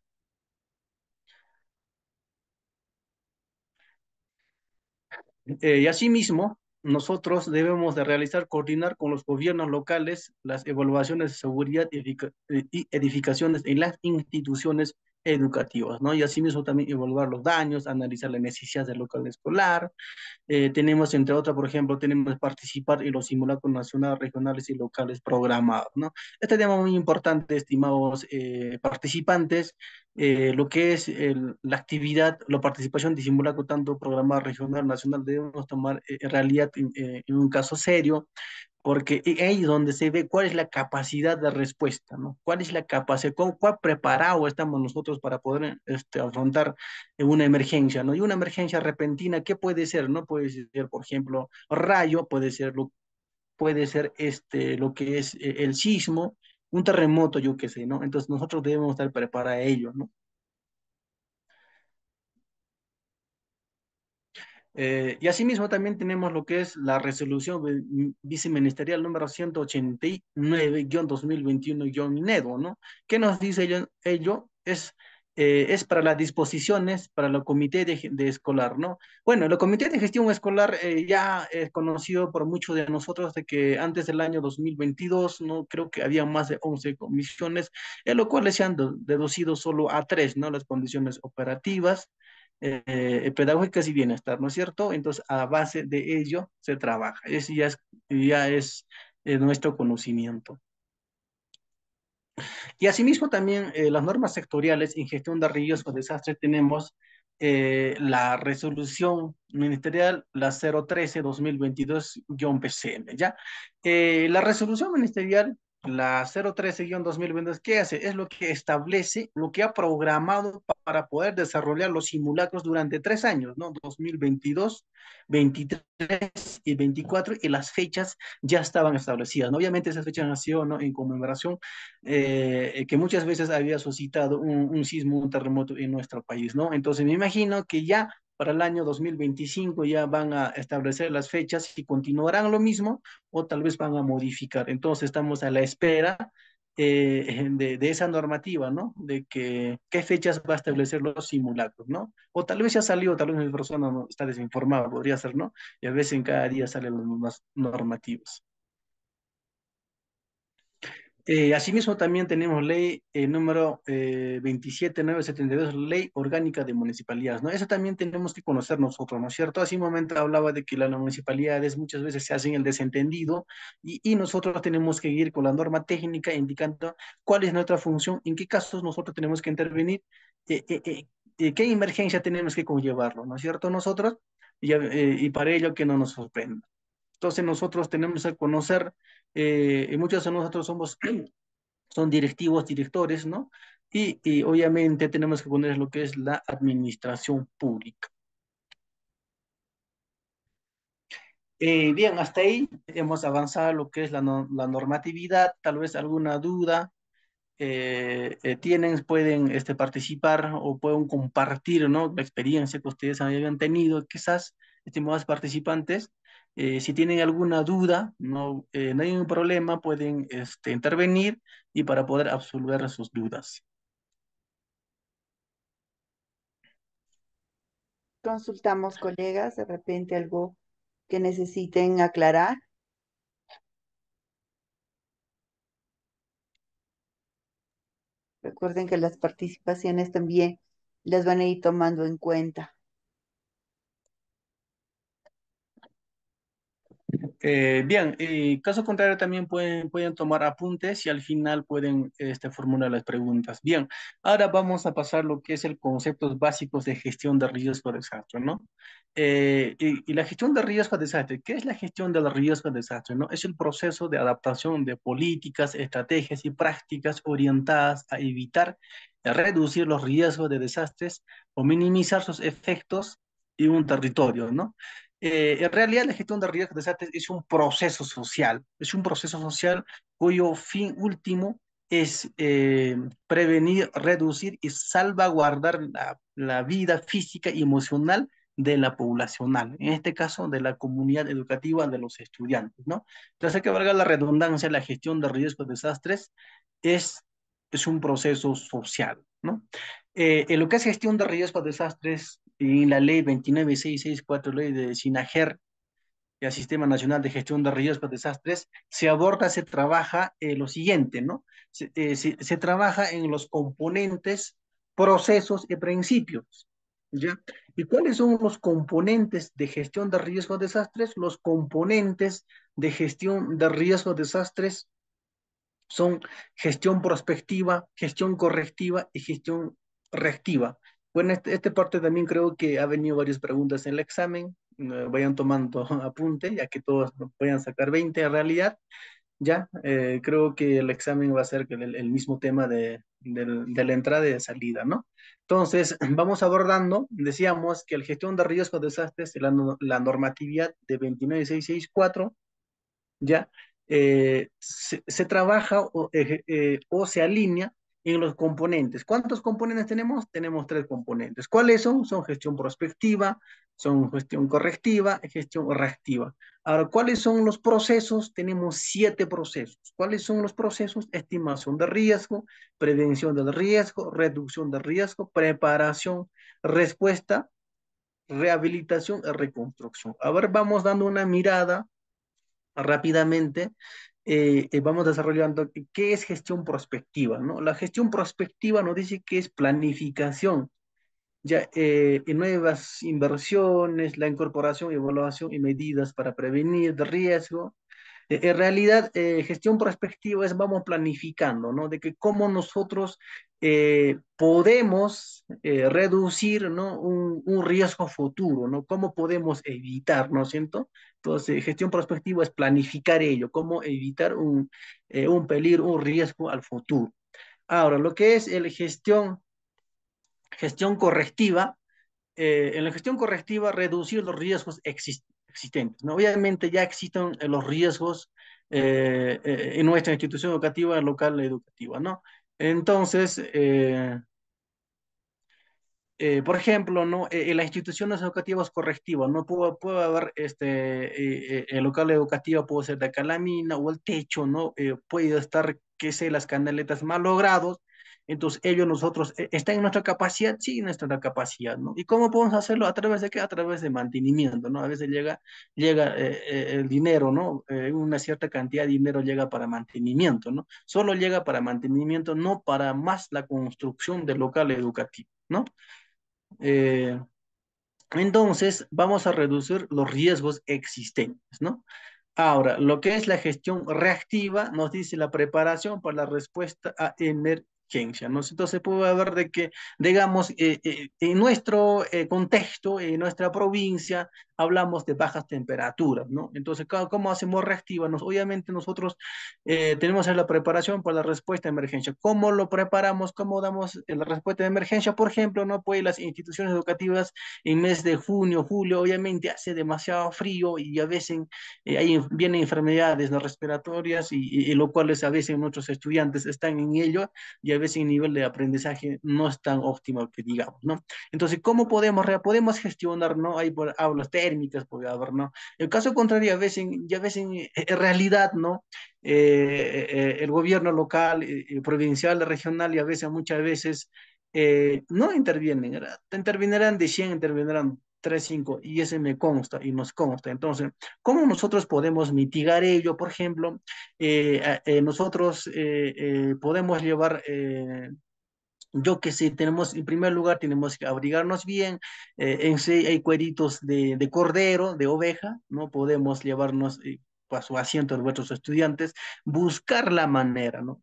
Eh, y asimismo, nosotros debemos de realizar, coordinar con los gobiernos locales las evaluaciones de seguridad y edificaciones en las instituciones educativos, ¿no? Y mismo también evaluar los daños, analizar las necesidades del local escolar. Eh, tenemos, entre otras, por ejemplo, tenemos participar en los simulacros nacionales, regionales y locales programados, ¿no? Este tema muy importante, estimados eh, participantes, eh, lo que es la actividad, la participación de simulacros tanto programados regional, nacional, debemos tomar en realidad en un caso serio, porque ahí es donde se ve cuál es la capacidad de respuesta, ¿no? ¿Cuál es la capacidad, cuán preparado estamos nosotros para poder este, afrontar una emergencia, ¿no? Y una emergencia repentina, ¿qué puede ser, no? Puede ser, por ejemplo, rayo, puede ser lo, puede ser este, lo que es eh, el sismo, un terremoto, yo qué sé, ¿no? Entonces nosotros debemos estar preparados a ello, ¿no? Eh, y asimismo también tenemos lo que es la resolución viceministerial número 189-2021-NEDO, ¿no? ¿Qué nos dice ello? es, eh, es para las disposiciones para el comité de, de escolar, ¿no? Bueno, el comité de gestión escolar eh, ya es conocido por muchos de nosotros de que antes del año 2022, ¿no? Creo que había más de 11 comisiones, en lo cual se han deducido solo a tres, ¿no? Las condiciones operativas, eh, eh, pedagógicas y bienestar, ¿no es cierto? Entonces, a base de ello se trabaja. Ese ya es, ya es eh, nuestro conocimiento. Y asimismo también las normas sectoriales en gestión de riesgos desastres tenemos la resolución ministerial, la 013-2022-PCM, ¿ya? la resolución ministerial, la 013-2022, ¿qué hace? Es lo que establece, lo que ha programado para poder desarrollar los simulacros durante tres años, ¿no? 2022, 23 y 24, y las fechas ya estaban establecidas. ¿no? Obviamente esas fechas nacieron ¿no? en conmemoración eh, eh, que muchas veces había suscitado un, un, sismo, un terremoto en nuestro país, ¿no? Entonces me imagino que ya para el año 2025 ya van a establecer las fechas y continuarán lo mismo o tal vez van a modificar. Entonces estamos a la espera eh, <laughs> de, esa normativa, ¿no? De que qué fechas va a establecer los simulacros, ¿no? O tal vez ya salió, tal vez mi persona está desinformada, podría ser, ¿no? Y a veces en cada día salen las normativas. Eh, asimismo, también tenemos ley eh, número 27972, eh, ley orgánica de municipalidades, ¿no? Eso también tenemos que conocer nosotros, ¿no es cierto? Hace un momento hablaba de que las municipalidades muchas veces se hacen el desentendido y, nosotros tenemos que ir con la norma técnica indicando cuál es nuestra función, en qué casos nosotros tenemos que intervenir, qué emergencia tenemos que conllevarlo, ¿no es cierto? Nosotros, y, y para ello que no nos sorprenda. Entonces nosotros tenemos que conocer, eh, y muchos de nosotros somos, <clears throat> son directivos, directores, ¿no? Y, obviamente tenemos que poner lo que es la administración pública. Eh, bien, hasta ahí hemos avanzado lo que es la, normatividad, tal vez alguna duda eh, tienen, pueden este, participar o pueden compartir ¿no? la experiencia que ustedes habían tenido, quizás, estimados participantes, eh, si tienen alguna duda, no, eh, hay ningún problema, pueden este, intervenir y para poder absolver sus dudas. Consultamos, colegas, de repente algo que necesiten aclarar. Recuerden que las participaciones también las van a ir tomando en cuenta. Eh, bien, en caso contrario también pueden, pueden tomar apuntes y al final pueden este, formular las preguntas. Bien, ahora vamos a pasar lo que es el conceptos básicos de gestión de riesgo de desastre, ¿no? Eh, y, la gestión de riesgo de desastre, ¿qué es la gestión los riesgo de desastre? ¿no? Es el proceso de adaptación de políticas, estrategias y prácticas orientadas a evitar, a eh, reducir los riesgos de desastres o minimizar sus efectos en un territorio, ¿no? Eh, en realidad la gestión de riesgos de desastres es un proceso social, es un proceso social cuyo fin último es eh, prevenir, reducir y salvaguardar la, vida física y emocional de la población. en este caso de la comunidad educativa de los estudiantes, ¿no? Entonces, que valga la redundancia, la gestión de riesgos de desastres es, es un proceso social, ¿no? Eh, en lo que es gestión de riesgos de desastres, en la ley 29664, ley de SINAGER, el Sistema Nacional de Gestión de Riesgos por Desastres, se aborda, se trabaja eh, lo siguiente, ¿no? Eh, se, se, trabaja en los componentes, procesos y principios, ¿ya? ¿Y cuáles son los componentes de gestión de riesgos de desastres? Los componentes de gestión de riesgos de desastres son gestión prospectiva, gestión correctiva y gestión reactiva. Bueno, este, este, parte también creo que ha venido varias preguntas en el examen. Eh, vayan tomando <laughs> apunte, ya que todos vayan sacar 20 en realidad. Ya, eh, creo que el examen va a ser el, mismo tema de, la entrada y de salida, ¿no? Entonces, <clears throat> vamos abordando, decíamos que el gestión de riesgos de desastres, la, normatividad de 29664, ya, eh, se, trabaja o se alinea en los componentes. ¿Cuántos componentes tenemos? Tenemos tres componentes. ¿Cuáles son? Son gestión prospectiva, son gestión correctiva, gestión reactiva. Ahora, ¿cuáles son los procesos? Tenemos siete procesos. ¿Cuáles son los procesos? Estimación de riesgo, prevención del riesgo, reducción de riesgo, preparación, respuesta, rehabilitación y reconstrucción. A ver, vamos dando una mirada rápidamente eh, eh, vamos desarrollando qué es gestión prospectiva. ¿no? La gestión prospectiva nos dice que es planificación ya, eh, nuevas inversiones, la incorporación, evaluación y medidas para prevenir riesgo, eh, en realidad, eh, gestión prospectiva es vamos planificando, ¿no? De que cómo nosotros eh, podemos reducir, ¿no? Un, riesgo futuro, ¿no? Cómo podemos evitar, ¿no es cierto? Entonces, gestión prospectiva es planificar ello, cómo evitar un, peligro, un riesgo al futuro. Ahora, lo que es la gestión, gestión correctiva, en la gestión correctiva, reducir los riesgos existentes existentes. ¿no? Obviamente ya existen eh, los riesgos eh, eh, en nuestra institución educativa local e educativa, ¿no? Entonces, por ejemplo, ¿no? en las instituciones educativas correctivas, ¿no? Puede, haber, este, el local educativo puede ser de calamina o el techo, ¿no? puede estar, qué sé, las canaletas mal logrados, entonces, ellos, nosotros, eh, ¿está en nuestra capacidad? Sí, en nuestra capacidad, ¿no? ¿Y cómo podemos hacerlo? ¿A través de qué? A través de mantenimiento, ¿no? A veces llega, llega eh, eh, el dinero, ¿no? una cierta cantidad de dinero llega para mantenimiento, ¿no? Solo llega para mantenimiento, no para más la construcción del local educativo, ¿no? entonces, vamos a reducir los riesgos existentes, ¿no? Ahora, lo que es la gestión reactiva, nos dice la preparación para la respuesta a emer entonces puede haber de que, digamos, eh, eh, en nuestro eh, contexto, en nuestra provincia, hablamos de bajas temperaturas, ¿no? Entonces, ¿cómo hacemos reactivarnos? Obviamente nosotros eh, tenemos la preparación para la respuesta de emergencia. ¿Cómo lo preparamos? ¿Cómo damos eh, la respuesta de emergencia? Por ejemplo, ¿no? Pues las instituciones educativas en mes de junio, julio, obviamente hace demasiado frío y a veces eh, ahí vienen enfermedades ¿no? respiratorias y, lo cual es a veces nuestros estudiantes están en ello y a veces el nivel de aprendizaje no es tan óptimo que digamos, ¿no? Entonces, ¿cómo podemos, podemos gestionar, ¿no? Ahí por, aulas técnicas, haber, ¿no? El caso contrario, a veces, ya veces en eh, eh, realidad, ¿no? Eh, el gobierno local, provincial, regional y a veces, muchas veces, no intervienen, ¿verdad? intervinerán de 100, intervinerán 3, 5, y ese me consta y nos consta. Entonces, ¿cómo nosotros podemos mitigar ello? Por ejemplo, nosotros podemos llevar yo que sé, tenemos, en primer lugar, tenemos que abrigarnos bien, eh, en sí hay cueritos de, cordero, de oveja, ¿no? Podemos llevarnos eh, a su asiento de nuestros estudiantes, buscar la manera, ¿no?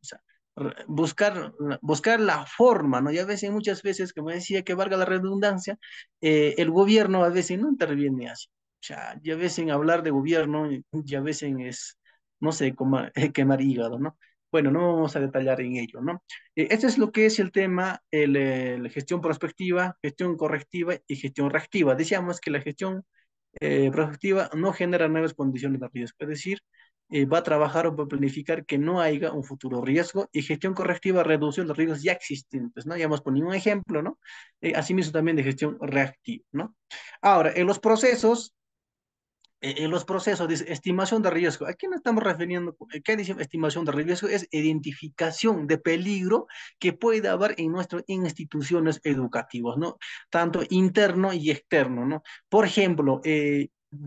buscar, buscar la forma, ¿no? Y a veces, muchas veces, como decía, que valga la redundancia, eh, el gobierno a veces no interviene así. sea, ya a veces hablar de gobierno, ya a veces es, no sé, cómo quemar hígado, ¿no? Bueno, no vamos a detallar en ello, ¿no? Eh, este es lo que es el tema, la gestión prospectiva, gestión correctiva y gestión reactiva. Decíamos que la gestión eh, prospectiva no genera nuevas condiciones de riesgo, es decir, eh, va a trabajar o va a planificar que no haya un futuro riesgo y gestión correctiva reduce los riesgos ya existentes, ¿no? Ya hemos ponido un ejemplo, ¿no? asimismo también de gestión reactiva, ¿no? Ahora, en los procesos en eh, eh, los procesos de estimación de riesgo. ¿A qué estamos refiriendo? Eh, ¿Qué dice estimación de riesgo? Es identificación de peligro que puede haber en nuestras instituciones educativas, ¿no? Tanto interno y externo, ¿no? Por ejemplo,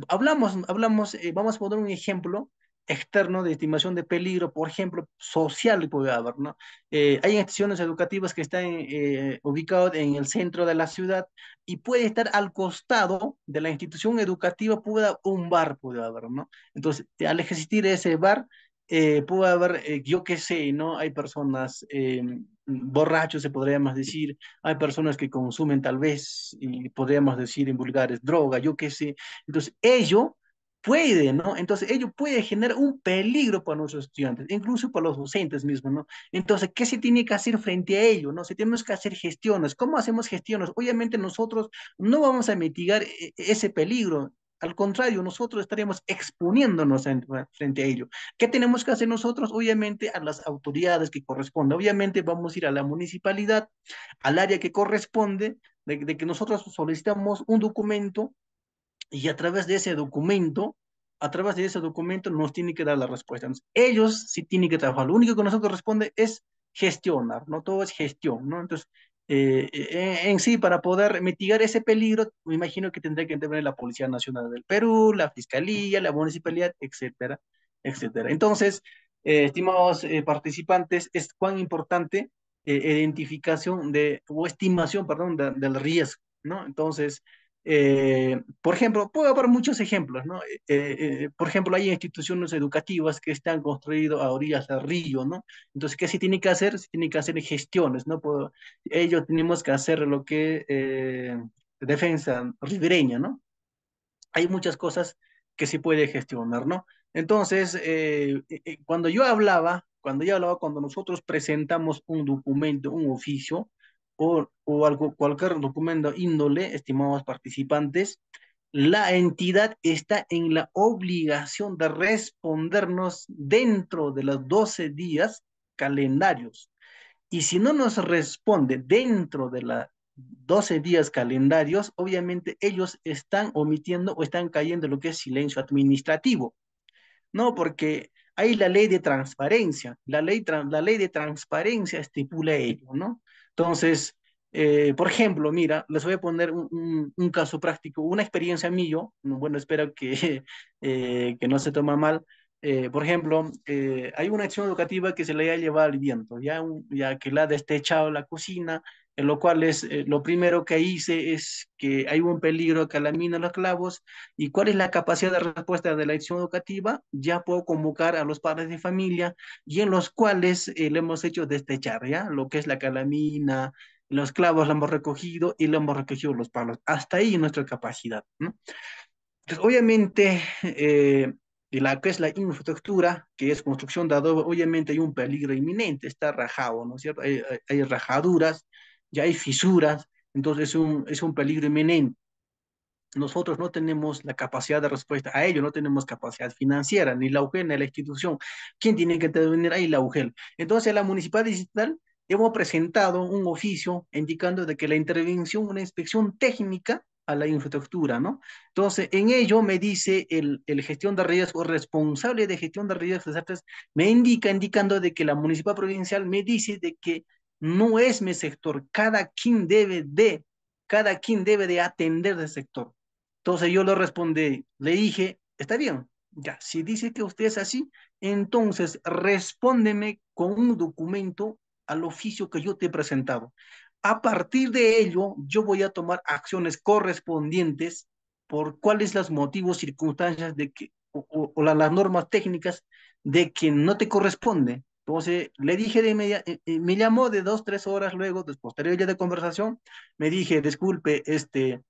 hablamos, hablamos, vamos a poner un ejemplo externo de estimación de peligro, por ejemplo, social puede haber, ¿no? Eh, hay instituciones educativas que están eh, ubicadas en el centro de la ciudad y puede estar al costado de la institución educativa, puede un bar puede haber, ¿no? Entonces, al existir ese bar, eh, puede haber, eh, yo qué sé, ¿no? Hay personas em, borrachos, se podría más decir, hay personas que consumen tal vez, y podríamos decir en vulgares, droga, yo qué sé. Entonces, ello puede, ¿no? Entonces, ello puede generar un peligro para nuestros estudiantes, incluso para los docentes mismos, ¿no? Entonces, ¿qué se tiene que hacer frente a ello, no? Si tenemos que hacer gestiones, ¿cómo hacemos gestiones? Obviamente nosotros no vamos a mitigar e-, ese peligro, al contrario, nosotros estaremos exponiéndonos frente a ello. ¿Qué tenemos que hacer nosotros? Obviamente a las autoridades que corresponden Obviamente vamos a ir a la municipalidad, al área que corresponde, de que nosotros solicitamos un documento y a través de ese documento, a través de ese documento nos tiene que dar la respuesta. ellos sí tienen que trabajar. Lo único que nosotros responde es gestionar, ¿no? Todo es gestión, ¿no? Entonces, eh, eh, en, sí, para poder mitigar ese peligro, me imagino que tendría que intervenir la Policía Nacional del Perú, la Fiscalía, la Municipalidad, etcétera, etcétera. Entonces, eh, estimados participantes, es cuán importante identificación de, o estimación, perdón, del riesgo, ¿no? Entonces, eh, por ejemplo, puedo dar muchos ejemplos, ¿no? Eh, eh, por ejemplo, hay instituciones educativas que están construidas a orillas del río, ¿no? Entonces, ¿qué se tiene que hacer? Se tiene que hacer gestiones, ¿no? Por, ellos tenemos que hacer lo que defensa ribereña, ¿no? Hay muchas cosas que se puede gestionar, ¿no? Entonces, cuando yo hablaba, cuando yo hablaba, cuando nosotros presentamos un documento, un oficio, o algo, cualquier documento índole, estimados participantes, la entidad está en la obligación de respondernos dentro de los 12 días calendarios. Y si no nos responde dentro de los 12 días calendarios, obviamente ellos están omitiendo o están cayendo lo que es silencio administrativo. No, porque hay la ley de transparencia. La ley, la ley de transparencia estipula ello, ¿no? Entonces, eh, por ejemplo, mira, les voy a poner un, caso práctico, una experiencia mío, bueno, espero que, <laughs> eh, que no se toma mal. Eh, por ejemplo, hay una acción educativa que se le ha llevado al viento, ya, ya que la ha destechado la cocina, en lo cual es eh, lo primero que hice es que hay un peligro de calamina los clavos y cuál es la capacidad de respuesta de la acción educativa, ya puedo convocar a los padres de familia y en los cuales eh, le hemos hecho destechar ya lo que es la calamina, los clavos lo hemos recogido y lo hemos recogido los palos. Hasta ahí nuestra capacidad. ¿no? obviamente, eh, y la que es la infraestructura, que es construcción de adobe, obviamente hay un peligro inminente, está rajado, ¿no es cierto? hay rajaduras, ya hay fisuras, entonces es un, es un peligro inminente. Nosotros no tenemos la capacidad de respuesta a ello, no tenemos capacidad financiera, ni la UGEL, ni la institución. ¿Quién tiene que intervenir ahí? La UGEL. Entonces, la municipal digital hemos presentado un oficio indicando de que la intervención, una inspección técnica a la infraestructura, ¿no? Entonces, en ello me dice el, el gestión de riesgo, responsable de gestión de riesgos me indica, indicando de que la municipal provincial me dice de que no es mi sector, cada quien debe de, cada quien debe de atender el sector. Entonces yo le respondí, le dije, está bien, ya, si dice que usted es así, entonces respóndeme con un documento al oficio que yo te he presentado. A partir de ello, yo voy a tomar acciones correspondientes por cuáles las motivos, circunstancias de que, o las normas técnicas de que no te corresponde. Entonces, le dije de inmediato, eh, eh, me llamó de dos, tres horas luego, después de ya de conversación, me dije, disculpe, este, eh,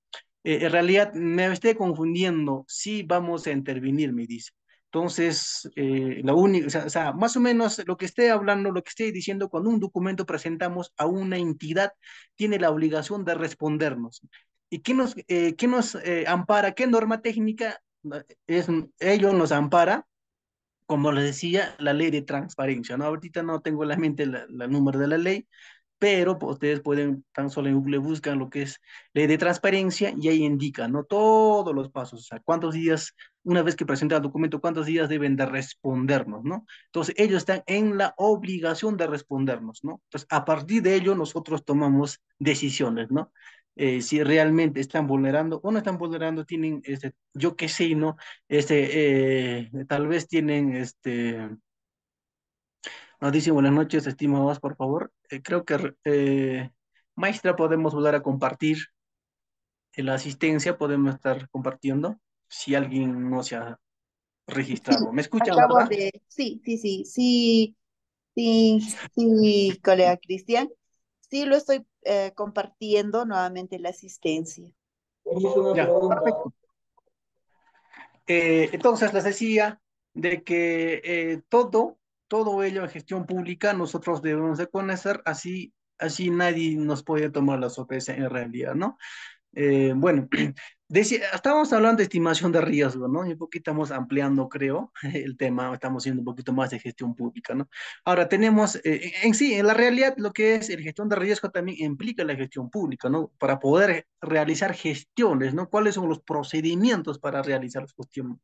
en realidad me estoy confundiendo, sí vamos a intervenir, me dice. Entonces, la única, o sea, más o menos lo que esté hablando, lo que esté diciendo, cuando un documento presentamos a una entidad, tiene la obligación de respondernos. ¿Y qué nos, qué nos ampara? ¿Qué norma técnica es, ellos nos ampara? como les decía, la ley de transparencia, ¿no? Ahorita no tengo en la mente el número de la ley, pero ustedes pueden, tan solo en Google buscan lo que es ley de transparencia y ahí indica, ¿no? Todos los pasos, o sea, cuántos días, una vez que presenta el documento, cuántos días deben de respondernos, ¿no? Entonces, ellos están en la obligación de respondernos, ¿no? Entonces, a partir de ello, nosotros tomamos decisiones, ¿no? Eh, si realmente están vulnerando o no están vulnerando, tienen, este, yo qué sé, ¿no? Este, eh, tal vez tienen, este, nos dicen buenas noches, estimados, por favor. Eh, creo que, maestra, podemos volver a compartir la asistencia, podemos estar compartiendo, si alguien no se ha registrado. ¿Me escuchan, Sí, sí, sí, sí, sí, sí, colega Cristian sí lo estoy eh, compartiendo nuevamente la asistencia. Eh, entonces les decía de que eh, todo, todo ello en gestión pública nosotros debemos de conocer, así, así nadie nos puede tomar la sorpresa en realidad, ¿no? Eh, bueno, <clears throat> estábamos hablando de estimación de riesgo, ¿no? Y un poquito estamos ampliando, creo, <laughs> el tema, estamos haciendo un poquito más de gestión pública, ¿no? Ahora tenemos, eh, en sí, en la realidad, lo que es el gestión de riesgo también implica la gestión pública, ¿no? Para poder realizar gestiones, ¿no? ¿Cuáles son los procedimientos para realizar gestión?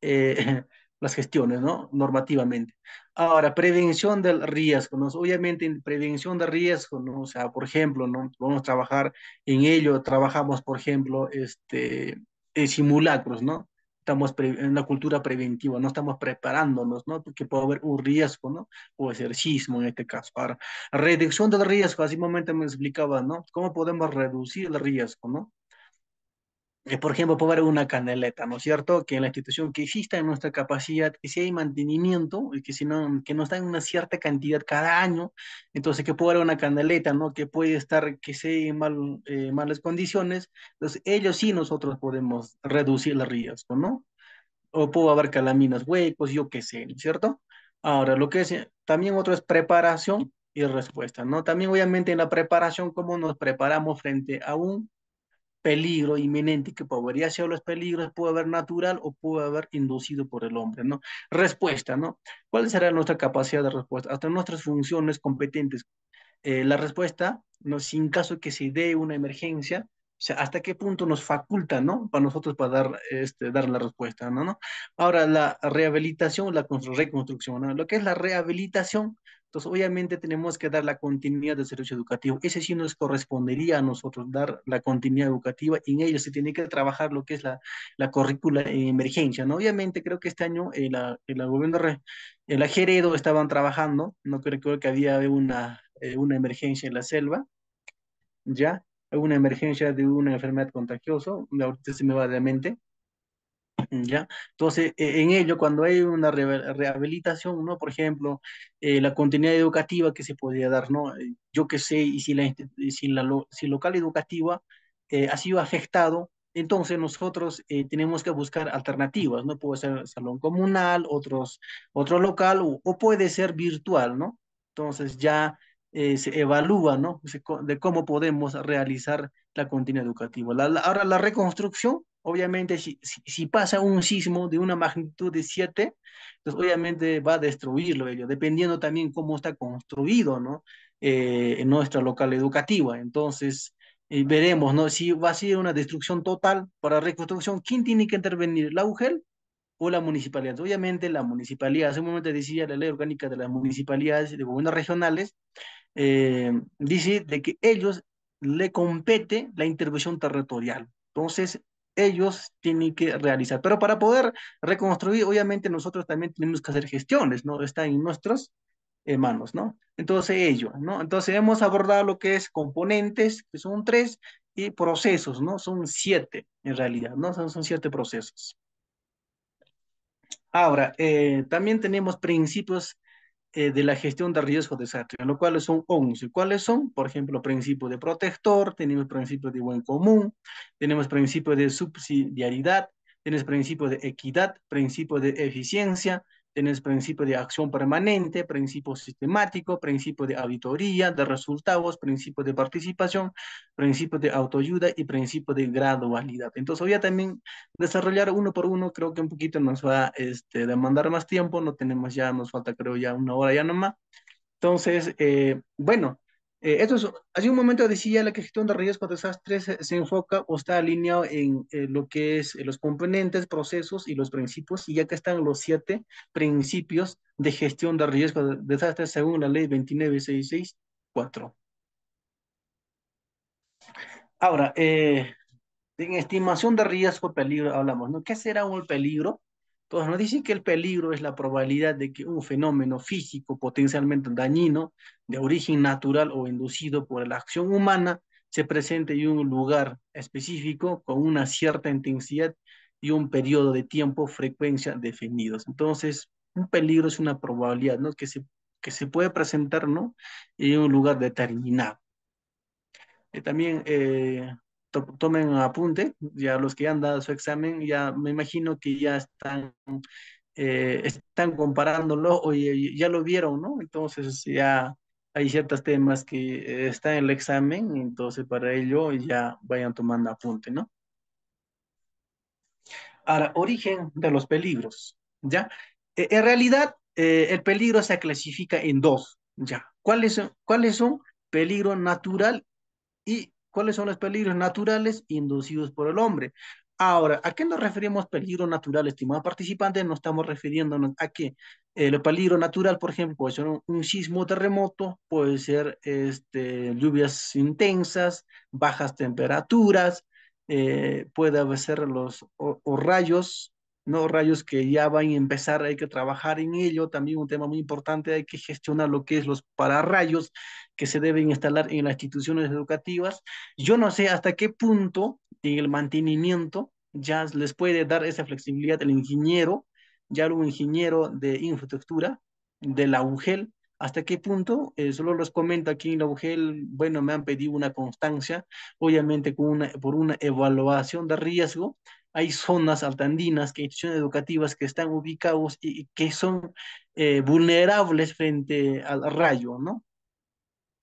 Eh, las gestiones, ¿no? Normativamente. Ahora, prevención del riesgo, ¿no? Obviamente, prevención del riesgo, ¿no? O sea, por ejemplo, ¿no? Vamos a trabajar en ello, trabajamos, por ejemplo, este, en simulacros, ¿no? Estamos en la cultura preventiva, no estamos preparándonos, ¿no? Porque puede haber un riesgo, ¿no? o ser sismo en este caso. Ahora, reducción del riesgo, así momento me explicaba, ¿no? ¿Cómo podemos reducir el riesgo, ¿no? Eh, por ejemplo, puede haber una candeleta, ¿no es cierto? Que en la institución que exista en nuestra capacidad, que si hay mantenimiento, y que si no, que en una cierta cantidad cada año, entonces que puede haber una candeleta, ¿no? Que puede estar, que sea en eh, malas condiciones, entonces ellos sí nosotros podemos reducir el riesgo, ¿no? O puedo haber calaminas huecos, yo qué sé, ¿no cierto? Ahora, lo que es, eh, también otro es preparación y respuesta, ¿no? También obviamente en la preparación, cómo nos preparamos frente a un peligro inminente que podría ser los peligros puede haber natural o puede haber inducido por el hombre, ¿no? Respuesta, ¿no? ¿Cuál será nuestra capacidad de respuesta? Hasta nuestras funciones competentes. Eh, la respuesta, ¿no? sin caso que se dé una emergencia, o sea, hasta qué punto nos faculta, ¿no? Para nosotros para dar, este, dar la respuesta, ¿no? ¿no? Ahora, la rehabilitación, la reconstrucción, Lo que es la rehabilitación entonces, obviamente tenemos que dar la continuidad del servicio educativo. Ese sí nos correspondería a nosotros dar la continuidad educativa y en ello se tiene que trabajar lo que es la, la currícula en emergencia. ¿no? Obviamente creo que este año el, eh, el gobierno, el eh, estaban trabajando, no creo, que había una, eh, una emergencia en la selva, ya, una emergencia de una enfermedad contagiosa, ahorita se me va de la mente, <clears throat> ¿Ya? Entonces, e, en ello, cuando hay una rehabilitación, ¿no? Por ejemplo, eh, la continuidad educativa que se podría dar, ¿no? Eh, yo qué sé, y si la, si la si local educativa eh, ha sido afectado, entonces nosotros tenemos que buscar alternativas, ¿no? Puede ser salón comunal, otros, otro local, o, puede ser virtual, ¿no? Entonces ya se evalúa, ¿no? de cómo podemos realizar la continuidad educativa. ahora, la reconstrucción obviamente si, si, pasa un sismo de una magnitud de 7, pues obviamente va a destruirlo ello, dependiendo también cómo está construido, ¿no? Eh, en nuestra local educativa. Entonces, eh, veremos, ¿no? Si va a ser una destrucción total para reconstrucción, ¿quién tiene que intervenir? ¿La UGEL o la municipalidad? Obviamente la municipalidad, hace un momento decía la ley orgánica de las municipalidades y de gobiernos regionales, eh, dice de que ellos le compete la intervención territorial. Entonces, ellos tienen que realizar. Pero para poder reconstruir, obviamente nosotros también tenemos que hacer gestiones, ¿no? Está en nuestras eh, manos, ¿no? Entonces ellos, ¿no? Entonces hemos abordado lo que es componentes, que son tres, y procesos, ¿no? Son siete en realidad, ¿no? Son, siete procesos. Ahora, eh, también tenemos principios eh, de la gestión de riesgo de en lo cual son 11. ¿Cuáles son? Por ejemplo, principio de protector, tenemos principio de buen común, tenemos principio de subsidiariedad, tenemos principio de equidad, principio de eficiencia, Tienes principio de acción permanente, principio sistemático, principio de auditoría, de resultados, principio de participación, principio de autoayuda y principio de gradualidad. Entonces voy a también desarrollar uno por uno, creo que un poquito nos va este, a demandar más tiempo, no tenemos ya, nos falta creo ya una hora ya nomás. Entonces, eh, bueno, eh, esto hace un momento decía la que gestión de riesgos de desastres eh, se, enfoca o está alineado en eh, lo que es los componentes, procesos y los principios, y ya que están los siete principios de gestión de riesgo de desastres según la ley 29664. Ahora, en estimación de riesgo peligro hablamos, ¿no? ¿Qué será un peligro? Entonces nos dicen que el peligro es la probabilidad de que un fenómeno físico potencialmente dañino, de origen natural o inducido por la acción humana, se presente en un lugar específico con una cierta intensidad y un periodo de tiempo, frecuencia definidos. Entonces, un peligro es una probabilidad, ¿no? Que se, que se puede presentar, ¿no? En un lugar determinado. Eh, también eh, tomen apunte, ya los que han dado su examen, ya me imagino que ya están, eh, están comparándolo o ya, lo vieron, ¿no? Entonces ya hay ciertos temas que están en el examen, entonces para ello ya vayan tomando apunte, ¿no? Ahora, origen de los peligros, ¿ya? E, en realidad, eh, el peligro se clasifica en dos, ¿ya? ¿Cuáles son? ¿Cuáles son? Peligro natural y cuáles son los peligros naturales inducidos por el hombre. Ahora, ¿a qué nos referimos peligro natural, estimado participante? No estamos refiriéndonos a que el eh, peligro natural, por ejemplo, puede ser un, sismo, terremoto, puede ser este, lluvias intensas, bajas temperaturas, eh, puede ser los o rayos ¿no? Rayos que ya van a empezar, hay que trabajar en ello. También un tema muy importante, hay que gestionar lo que es los pararrayos que se deben instalar en las instituciones educativas. Yo no sé hasta qué punto en el mantenimiento ya les puede dar esa flexibilidad el ingeniero, ya un ingeniero de infraestructura de la UGEL, ¿Hasta qué punto? Eh, solo los comento aquí en la UGEL, bueno, me han pedido una constancia, obviamente con una, por una evaluación de riesgo, hay zonas altandinas, que instituciones educativas que están ubicados y, que son eh, vulnerables frente al rayo, ¿no?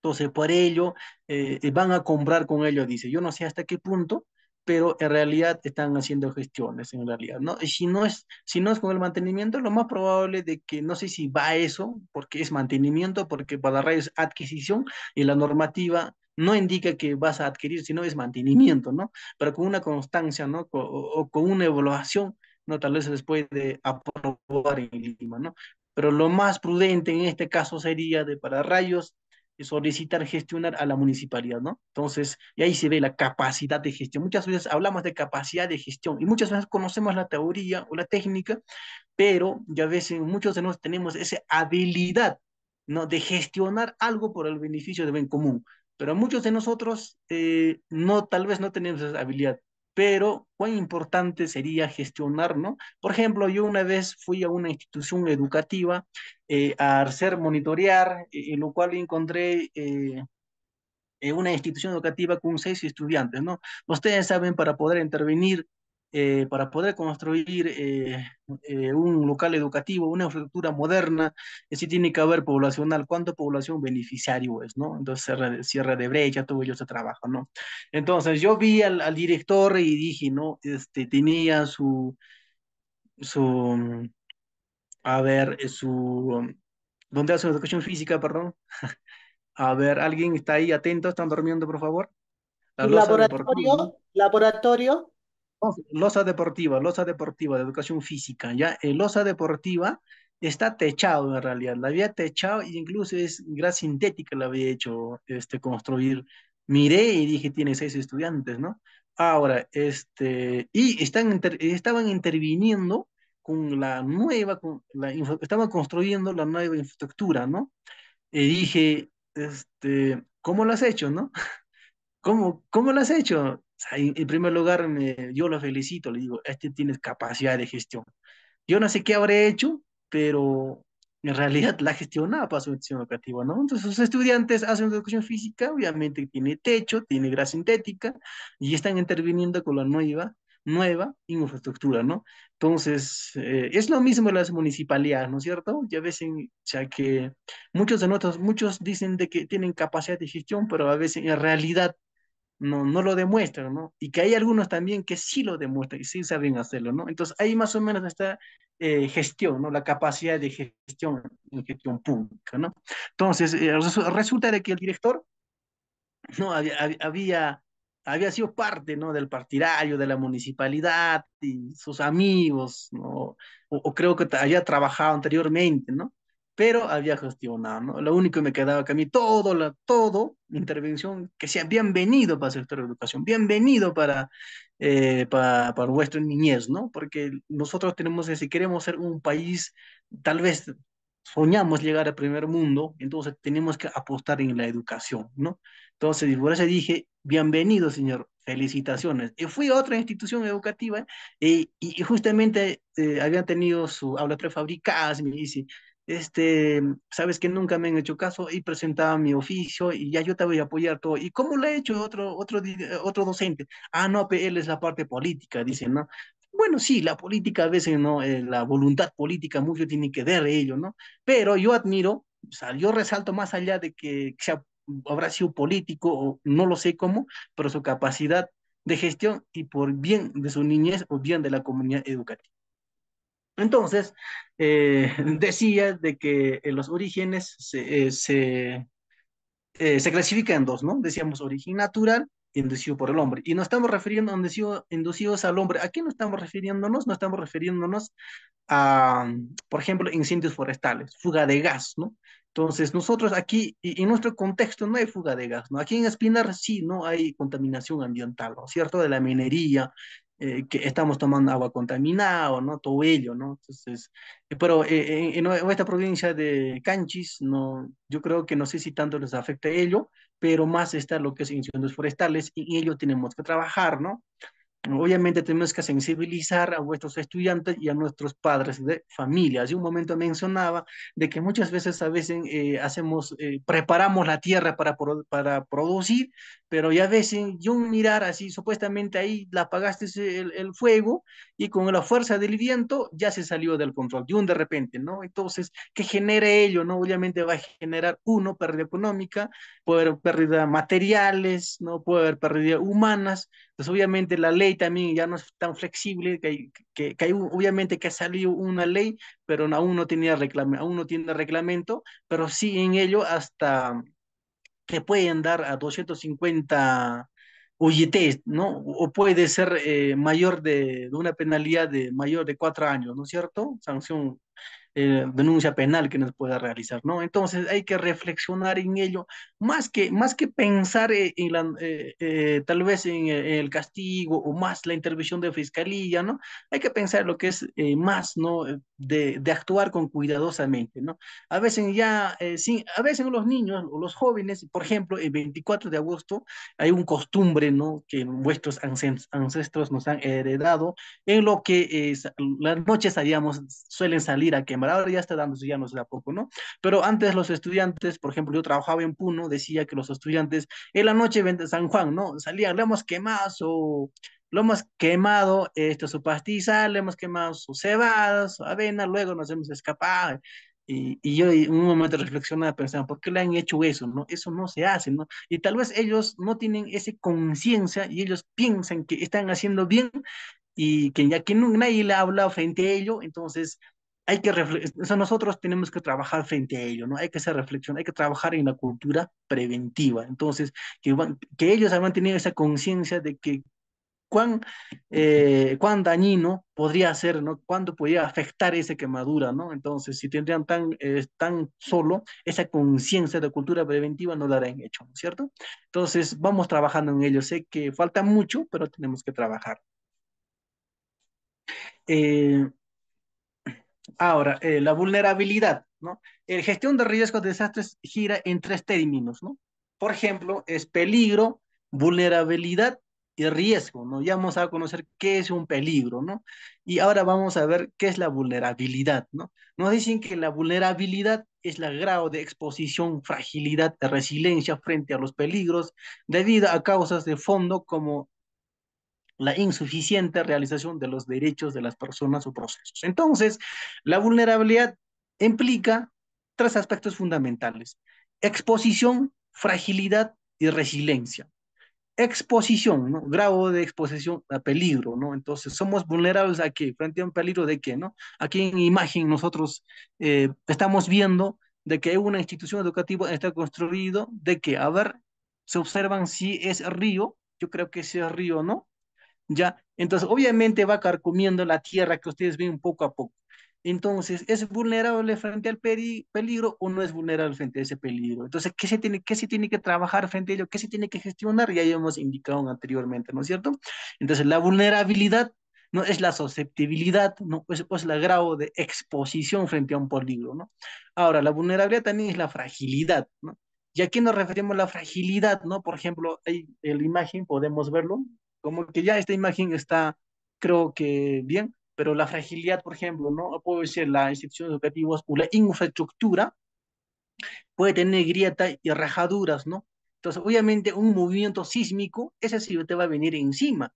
Entonces, por ello, eh, eh, van a comprar con ello, dice. Yo no sé hasta qué punto, pero en realidad están haciendo gestiones, en realidad, ¿no? Y si no es, si no es con el mantenimiento, lo más probable de que, no sé si va eso, porque es mantenimiento, porque para rayos adquisición y la normativa no indica que vas a adquirir, sino es mantenimiento, ¿no? Pero con una constancia, ¿no? o, con una evaluación, ¿no? Tal vez después de aprobar en Lima, ¿no? Pero lo más prudente en este caso sería de para rayos eh, solicitar gestionar a la municipalidad, ¿no? Entonces, y ahí se ve la capacidad de gestión. Muchas veces hablamos de capacidad de gestión y muchas veces conocemos la teoría o la técnica, pero ya veces muchos de nosotros tenemos esa habilidad, ¿no? De gestionar algo por el beneficio de bien común. Pero muchos de nosotros eh, no, tal vez no tenemos esa habilidad, pero cuán importante sería gestionar, ¿no? Por ejemplo, yo una vez fui a una institución educativa eh, a hacer monitorear, eh, en lo cual encontré una institución educativa con seis estudiantes, ¿no? Ustedes saben, para poder intervenir eh, para poder construir eh, eh, un local educativo, una infraestructura moderna, sí tiene que haber poblacional, cuánta población beneficiario es, ¿no? Entonces cierre, de brecha, todo ello se trabaja, ¿no? Entonces yo vi al, director y dije, ¿no? Este, tenía su, su, a ver, su, ¿dónde hace educación física, perdón? <laughs> a ver, ¿alguien está ahí atento? ¿Están durmiendo, por favor? laboratorio, laboratorio. Losa deportiva, losa deportiva de educación física, ¿ya? El losa deportiva está techado en realidad, la había techado e incluso es grasa sintética la había hecho este, construir. Miré y dije, tiene seis estudiantes, ¿no? Ahora, este, y están estaban interviniendo con la nueva, con estaban construyendo la nueva infraestructura, ¿no? Y dije, este, ¿cómo lo has hecho, no? ¿Cómo, cómo lo has hecho? en, primer lugar, yo lo felicito, le digo, este tienes capacidad de gestión. Yo no sé qué habré hecho, pero en realidad la gestionaba para su educación educativa, ¿no? Entonces, los estudiantes hacen educación física, obviamente tiene techo, tiene grasa sintética, y están interviniendo con la nueva, nueva infraestructura, ¿no? Entonces, eh, es lo mismo en las municipalidades, ¿no es cierto? Ya veces, o sea, que muchos de nosotros, muchos dicen de que tienen capacidad de gestión, pero a veces en realidad no, lo demuestran, ¿no? Y que hay algunos también que sí lo demuestran y sí saben hacerlo, ¿no? Entonces ahí más o menos está eh, gestión, ¿no? La capacidad de gestión en gestión pública, ¿no? Entonces eh, resulta de que el director, ¿no? Había, había, sido parte, ¿no? Del partidario, de la municipalidad y sus amigos, ¿no? O, o creo que había trabajado anteriormente, ¿no? pero había gestionado, ¿no? Lo único que me quedaba que a mí, todo, la, todo, intervención, que sea bienvenido para el sector de educación, bienvenido para, eh, para, vuestra niñez, ¿no? Porque nosotros tenemos, si queremos ser un país, tal vez soñamos llegar al primer mundo, entonces tenemos que apostar en la educación, ¿no? Entonces, por eso dije, bienvenido, señor, felicitaciones. Y fui a otra institución educativa eh, y, justamente eh, había habían tenido su habla prefabricadas, me dice, este, sabes que nunca me han hecho caso y presentaba mi oficio y ya yo te voy a apoyar todo. ¿Y cómo lo ha hecho otro, otro, eh, otro docente? Ah, no, él es la parte política, dice ¿no? Bueno, sí, la política a veces, ¿no? Eh, la voluntad política mucho tiene que ver ello, ¿no? Pero yo admiro, o yo resalto más allá de que sea, habrá sido político o no lo sé cómo, pero su capacidad de gestión y por bien de su niñez o bien de la comunidad educativa. Entonces, eh, decía de que eh, los orígenes eh, se, clasifican en dos, ¿no? Decíamos origen natural inducido por el hombre. Y nos estamos refiriendo a inducido, inducidos al hombre. ¿A qué nos estamos refiriéndonos? Nos estamos refiriéndonos a, por ejemplo, incendios forestales, fuga de gas, ¿no? Entonces, nosotros aquí, y, en nuestro contexto, no hay fuga de gas, ¿no? Aquí en Espinar sí, no hay contaminación ambiental, ¿no? ¿Cierto? De la minería, eh, que estamos tomando agua contaminada, ¿no? Todo ello, ¿no? Entonces, eh, pero eh, en, esta provincia de Canchis, no, yo creo que no sé si tanto les afecta ello, pero más está lo que es incendios forestales y en ello tenemos que trabajar, ¿no? Mm. Obviamente tenemos que sensibilizar a vuestros estudiantes y a nuestros padres de familia. Hace un momento mencionaba de que muchas veces a veces eh, hacemos, eh, preparamos la tierra para, producir, pero ya a veces yo mirar así, supuestamente ahí la apagaste el, fuego y con la fuerza del viento ya se salió del control, de un de repente, ¿no? Entonces, ¿qué genera ello? ¿no? Obviamente va a generar, uno, pérdida económica, puede haber pérdida materiales, ¿no? Puede haber pérdida humanas, entonces, pues, obviamente la ley también ya no es tan flexible, que, hay, que, hay, obviamente que ha salido una ley, pero aún no, tenía aún no tiene reglamento, pero sí en ello hasta que pueden dar a 250 UIT ¿no? O puede ser eh, mayor de, de, una penalidad de mayor de cuatro años, ¿no es cierto? Sanción eh, denuncia penal que nos pueda realizar, ¿no? Entonces hay que reflexionar en ello, más que, más que pensar eh, en, la, eh, eh, tal vez en, eh, el castigo o más la intervención de fiscalía, ¿no? Hay que pensar lo que es eh, más, ¿no? De, de, actuar con cuidadosamente, ¿no? A veces ya, sí, a veces los niños o los jóvenes, por ejemplo, el 24 de agosto hay un costumbre, ¿no? Que vuestros ancestros nos han heredado, en lo que las noches, digamos, suelen salir a quemar ya está dándose, ya no se da poco, ¿no? Pero antes los estudiantes, por ejemplo, yo trabajaba en Puno, decía que los estudiantes en la noche de San Juan, ¿no? Salían, le hemos quemado su, lo hemos quemado, esto, su pastiza, le hemos quemado su cebada, su avena, luego nos hemos escapado. Y, y, yo en un momento reflexionaba, pensaba, ¿por qué le han hecho eso? No? Eso no se hace, ¿no? Y tal vez ellos no tienen esa conciencia y ellos piensan que están haciendo bien y que ya que nadie le ha hablado frente a ello, entonces hay que nosotros tenemos que trabajar frente a ello, ¿no? Hay que hacer reflexión, hay que trabajar en la cultura preventiva. Entonces, que, que ellos hayan tenido esa conciencia de que cuán, eh, cuán dañino podría ser, ¿no? Cuánto podría afectar esa quemadura, ¿no? Entonces, si tendrían tan, eh, tan solo esa conciencia de cultura preventiva, no la harían hecho, ¿no es cierto? Entonces, vamos trabajando en ello. Sé que falta mucho, pero tenemos que trabajar. Eh, Ahora, eh, la vulnerabilidad, ¿no? El gestión de riesgos de desastres gira en tres términos, ¿no? Por ejemplo, es peligro, vulnerabilidad y riesgo, ¿no? Ya vamos a conocer qué es un peligro, ¿no? Y ahora vamos a ver qué es la vulnerabilidad, ¿no? Nos dicen que la vulnerabilidad es el grado de exposición, fragilidad, resiliencia frente a los peligros debido a causas de fondo como la insuficiente realización de los derechos de las personas o procesos. Entonces, la vulnerabilidad implica tres aspectos fundamentales. Exposición, fragilidad y resiliencia. Exposición, ¿no? Grado de exposición a peligro, ¿no? Entonces, somos vulnerables a qué? Frente a un peligro de qué, ¿no? Aquí en imagen nosotros eh, estamos viendo de que una institución educativa está construido, de que, a ver, se observan si es río, yo creo que es río, ¿no? ¿ya? Entonces, obviamente va carcomiendo la tierra que ustedes ven poco a poco. Entonces, ¿es vulnerable frente al peligro o no es vulnerable frente a ese peligro? Entonces, ¿qué se, tiene, que trabajar frente a ello? ¿Qué se tiene que gestionar? Ya hemos indicado anteriormente, ¿no es cierto? Entonces, la vulnerabilidad no es la susceptibilidad, no Pues, es el grado de exposición frente a un peligro, ¿no? Ahora, la vulnerabilidad también es la fragilidad, ¿no? Y aquí nos referimos a la fragilidad, ¿no? Por ejemplo, ahí, en la imagen, podemos verlo, como que ya esta imagen está, creo que bien, pero la fragilidad, por ejemplo, ¿no? puede ser las instituciones educativas o la infraestructura puede tener grietas y rajaduras, ¿no? Entonces, obviamente, un movimiento sísmico, ese sí te va a venir encima.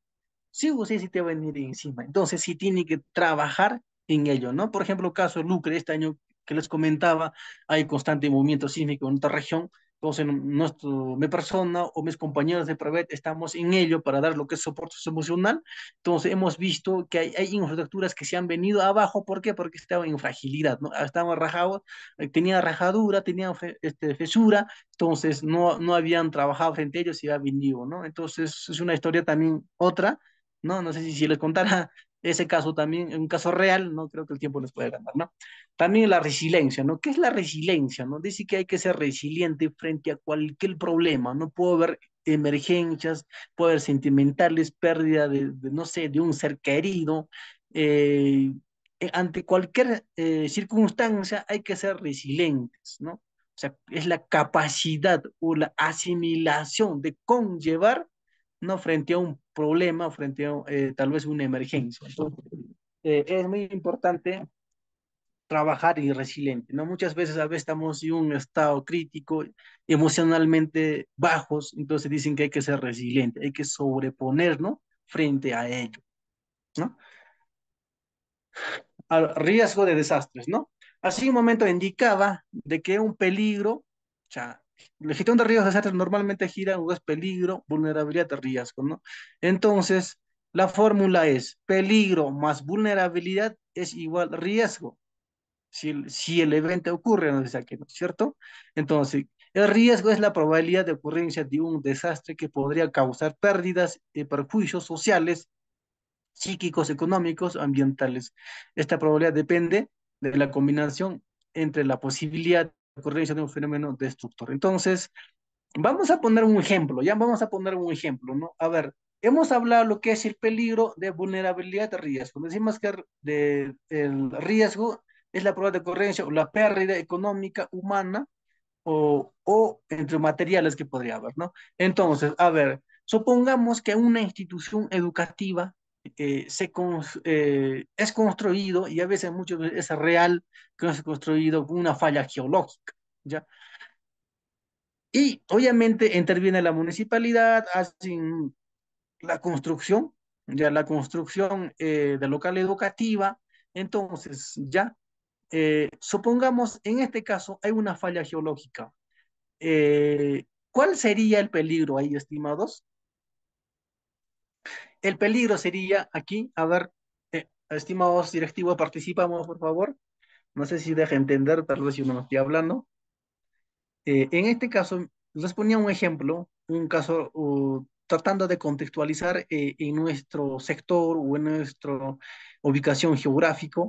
Sí o sí, sí te va a venir encima. Entonces, sí tiene que trabajar en ello, ¿no? Por ejemplo, el caso de Lucre, este año que les comentaba, hay constante movimiento sísmico en otra región, entonces, nuestro, mi persona o mis compañeros de Prevet estamos en ello para dar lo que es soporte emocional. Entonces, hemos visto que hay, hay, infraestructuras que se han venido abajo. ¿Por qué? Porque estaban en fragilidad, ¿no? Estaban rajados, eh, tenían rajadura, tenían este, fesura. Entonces, no, no habían trabajado frente a ellos y ha venido, ¿no? Entonces, es una historia también otra, ¿no? No sé si, si les contara ese caso también, un caso real, no creo que el tiempo les puede ganar, ¿no? También la resiliencia, ¿no? ¿Qué es la resiliencia? ¿no? Dice que hay que ser resiliente frente a cualquier problema, no puedo haber emergencias, puede haber sentimentales, pérdida de, no sé, de un ser querido. Eh, eh, ante cualquier eh, circunstancia hay que ser resilientes, ¿no? O sea, es la capacidad o la asimilación de conllevar, ¿no? Frente a un problema, frente a tal vez una emergencia. es muy importante trabajar y resiliente, ¿no? Muchas veces a veces estamos en un estado crítico, emocionalmente bajos, entonces dicen que hay que ser resiliente, hay que ¿no? frente a ello, ¿no? Al riesgo de desastres, ¿no? Así un momento indicaba de que un peligro, o sea, el gestión de riesgos de desastres normalmente gira es peligro, vulnerabilidad riesgo, ¿no? Entonces, la fórmula es peligro más vulnerabilidad es igual riesgo si, el evento ocurre, no es cierto? Entonces, el riesgo es la probabilidad de ocurrencia de un desastre que podría causar pérdidas y perjuicios sociales, psíquicos, económicos, ambientales. Esta probabilidad depende de la combinación entre la posibilidad de ocurrencia de un fenómeno destructor. Entonces, vamos a poner un ejemplo, ya vamos a poner un ejemplo, ¿no? A ver, hemos hablado lo que es el peligro de vulnerabilidad de riesgo. Decimos que de, el riesgo es la prueba de ocurrencia o la pérdida económica humana o, entre materiales que podría haber, ¿no? Entonces, a ver, supongamos que una institución educativa eh, se eh, es construido y a veces muchas es real que no ha construido con una falla geológica, ¿ya? Y obviamente interviene la municipalidad, hacen la construcción, ya la construcción eh, de local educativa, entonces ya eh, supongamos, en este caso, hay una falla geológica. Eh, ¿Cuál sería el peligro ahí, estimados? El peligro sería aquí, a ver, eh, estimados directivos, participamos, por favor. No sé si deja entender, tal vez yo no me estoy hablando. en este caso, les ponía un ejemplo, un caso tratando de contextualizar en nuestro sector o en nuestra ubicación geográfica,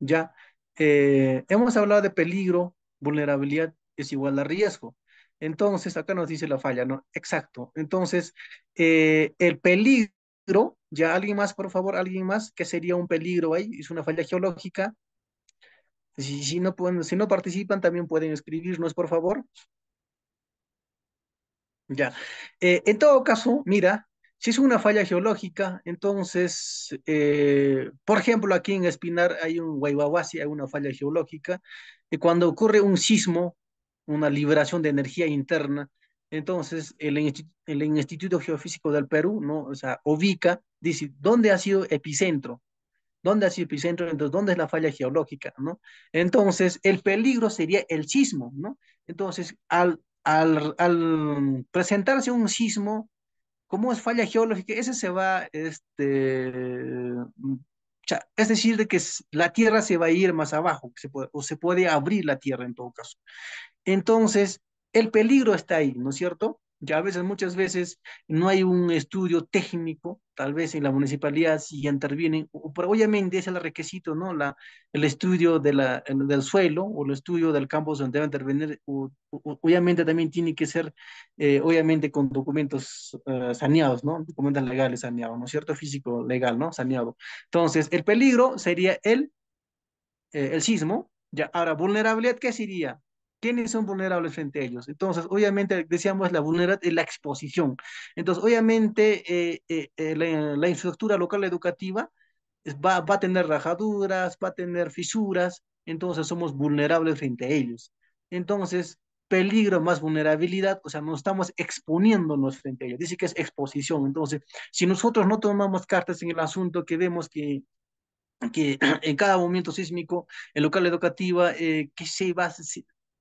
¿ya? Eh, hemos hablado de peligro, vulnerabilidad es igual a riesgo. Entonces, acá nos dice la falla, ¿no? Exacto. Entonces, eh, el peligro, ya alguien más, por favor, alguien más, ¿qué sería un peligro ahí? Es una falla geológica. Si, no, pueden, si no participan, también pueden escribirnos, por favor. Ya. Eh, en todo caso, mira, si es una falla geológica, entonces, eh, por ejemplo, aquí en Espinar hay un Guaybaguasi, hay una falla geológica, y cuando ocurre un sismo, una liberación de energía interna, entonces el, Instituto Geofísico del Perú, ¿no? O sea, ubica, dice, ¿dónde ha sido epicentro? ¿Dónde ha sido epicentro? Entonces, ¿dónde es la falla geológica? ¿no? Entonces, el peligro sería el sismo, ¿no? Entonces, al, al presentarse un sismo, como es falla geológica, ese se va, este, mm, es decir, de que la tierra se va a ir más abajo, o se puede abrir la tierra en todo caso. Entonces, el peligro está ahí, ¿no es cierto? Ya a veces, muchas veces, no hay un estudio técnico, tal vez en la municipalidad si intervienen, pero obviamente es el requisito, ¿no? La, el estudio de la, del suelo o el estudio del campo donde debe intervenir, obviamente también tiene que ser, eh, obviamente con documentos eh, saneados, ¿no? Documentos legales saneados, ¿no es cierto? Físico legal, ¿no? Saneado. Entonces, el peligro sería el, eh, el sismo, ya, ahora, vulnerabilidad, ¿qué sería? ¿Quiénes son vulnerables frente a ellos? Entonces, obviamente, decíamos, la vulnerabilidad es eh, la exposición. Entonces, obviamente, eh, eh, la, infraestructura local educativa va, va, a tener rajaduras, va a tener fisuras, entonces somos vulnerables frente a ellos. Entonces, peligro más vulnerabilidad, o sea, nos estamos exponiéndonos frente a ellos. Dice que es exposición. Entonces, si nosotros no tomamos cartas en el asunto que vemos que que <clears throat> en cada momento sísmico, el local educativa, eh, que se va,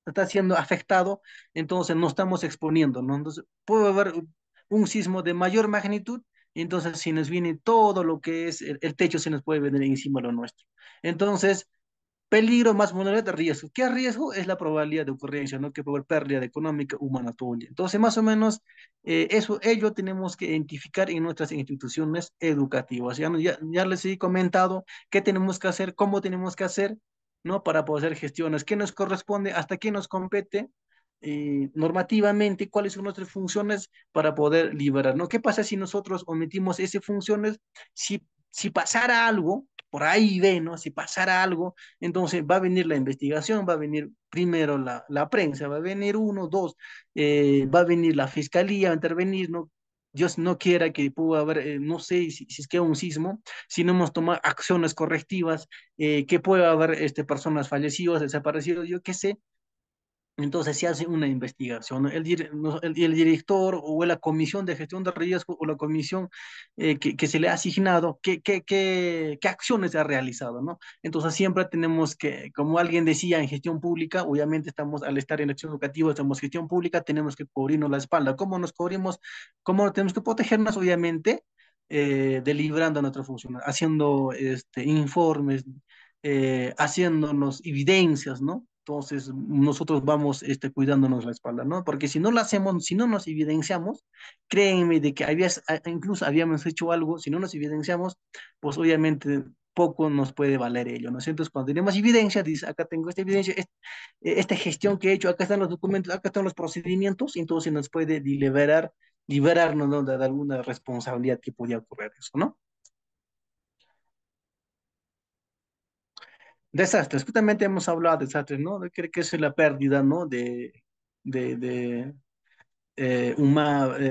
está siendo afectado, entonces no estamos exponiendo, ¿no? Entonces puede haber un sismo de mayor magnitud, entonces si nos viene todo lo que es el, techo, se nos puede venir encima de lo nuestro. Entonces, peligro más de riesgo. ¿Qué riesgo? Es la probabilidad de ocurrencia, ¿no? Que puede haber pérdida económica humana todo. Entonces, más o menos, eh, eso, ello tenemos que identificar en nuestras instituciones educativas. ya les he comentado qué tenemos que hacer, cómo tenemos que hacer, ¿no? Para poder hacer gestiones. ¿Qué nos corresponde? ¿Hasta qué nos compete? Eh, normativamente cuáles son nuestras funciones para poder liberar, ¿no? ¿Qué pasa si nosotros omitimos esas funciones? Si, si pasara algo, por ahí ve, ¿no? Si pasara algo, entonces va a venir la investigación, va a venir primero la, prensa, va a venir uno, dos, eh, va a venir la fiscalía a intervenir, ¿no? Dios no quiera que pueda haber, eh, no sé si, es que un sismo, si no hemos tomado acciones correctivas, eh, que pueda haber este, personas fallecidas, desaparecidas, yo qué sé, entonces se hace una investigación. El, el, director o la comisión de gestión de riesgo o la comisión eh, que, se le ha asignado, ¿qué, qué, qué, acciones ha realizado? ¿no? Entonces siempre tenemos que, como alguien decía, en gestión pública, obviamente estamos al estar en acción educativa, estamos en gestión pública, tenemos que cubrirnos la espalda. ¿Cómo nos cubrimos? ¿Cómo tenemos que protegernos? Obviamente, eh, deliberando deliberando nuestra función, haciendo este, informes, eh, haciéndonos evidencias, ¿no? Entonces, nosotros vamos este, cuidándonos la espalda, ¿no? Porque si no lo hacemos, si no nos evidenciamos, créeme de que habías, ah, incluso habíamos hecho algo, si no nos evidenciamos, pues obviamente poco nos puede valer ello, ¿no? Entonces, cuando tenemos evidencia, dice, acá tengo esta evidencia, e-, esta, gestión que he hecho, acá están los documentos, acá están los procedimientos, entonces nos puede liberar, liberarnos ¿no? de, alguna responsabilidad que podía ocurrir eso, ¿no? desastres. Justamente hemos hablado de desastres, ¿no? Creo que es la pérdida, ¿no? De, de, eh, eh,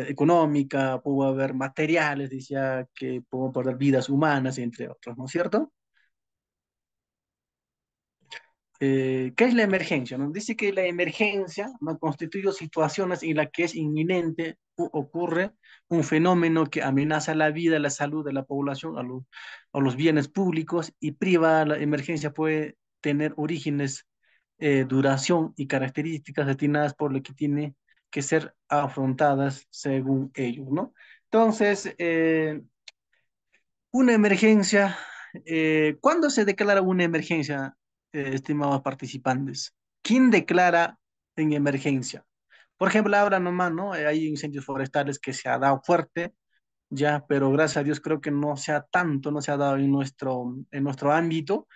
económica, puede haber materiales, decía que puedo perder vidas humanas, entre otros, ¿no es cierto? Eh, ¿Qué es la emergencia? dice que la emergencia constituye situaciones en las que es inminente o ocurre un fenómeno que amenaza la vida, la salud de la población, a, los bienes públicos y priva La emergencia puede tener orígenes, eh, duración y características destinadas por lo que tiene que ser afrontadas según ellos, ¿no? Entonces, eh, una emergencia, ¿cuándo se declara una emergencia? Eh, estimados participantes. ¿Quién declara en emergencia? Por ejemplo, ahora nomás, ¿no? Eh, hay incendios forestales que se ha dado fuerte, ya, pero gracias a Dios creo que no sea tanto, no se ha dado en nuestro, en nuestro ámbito,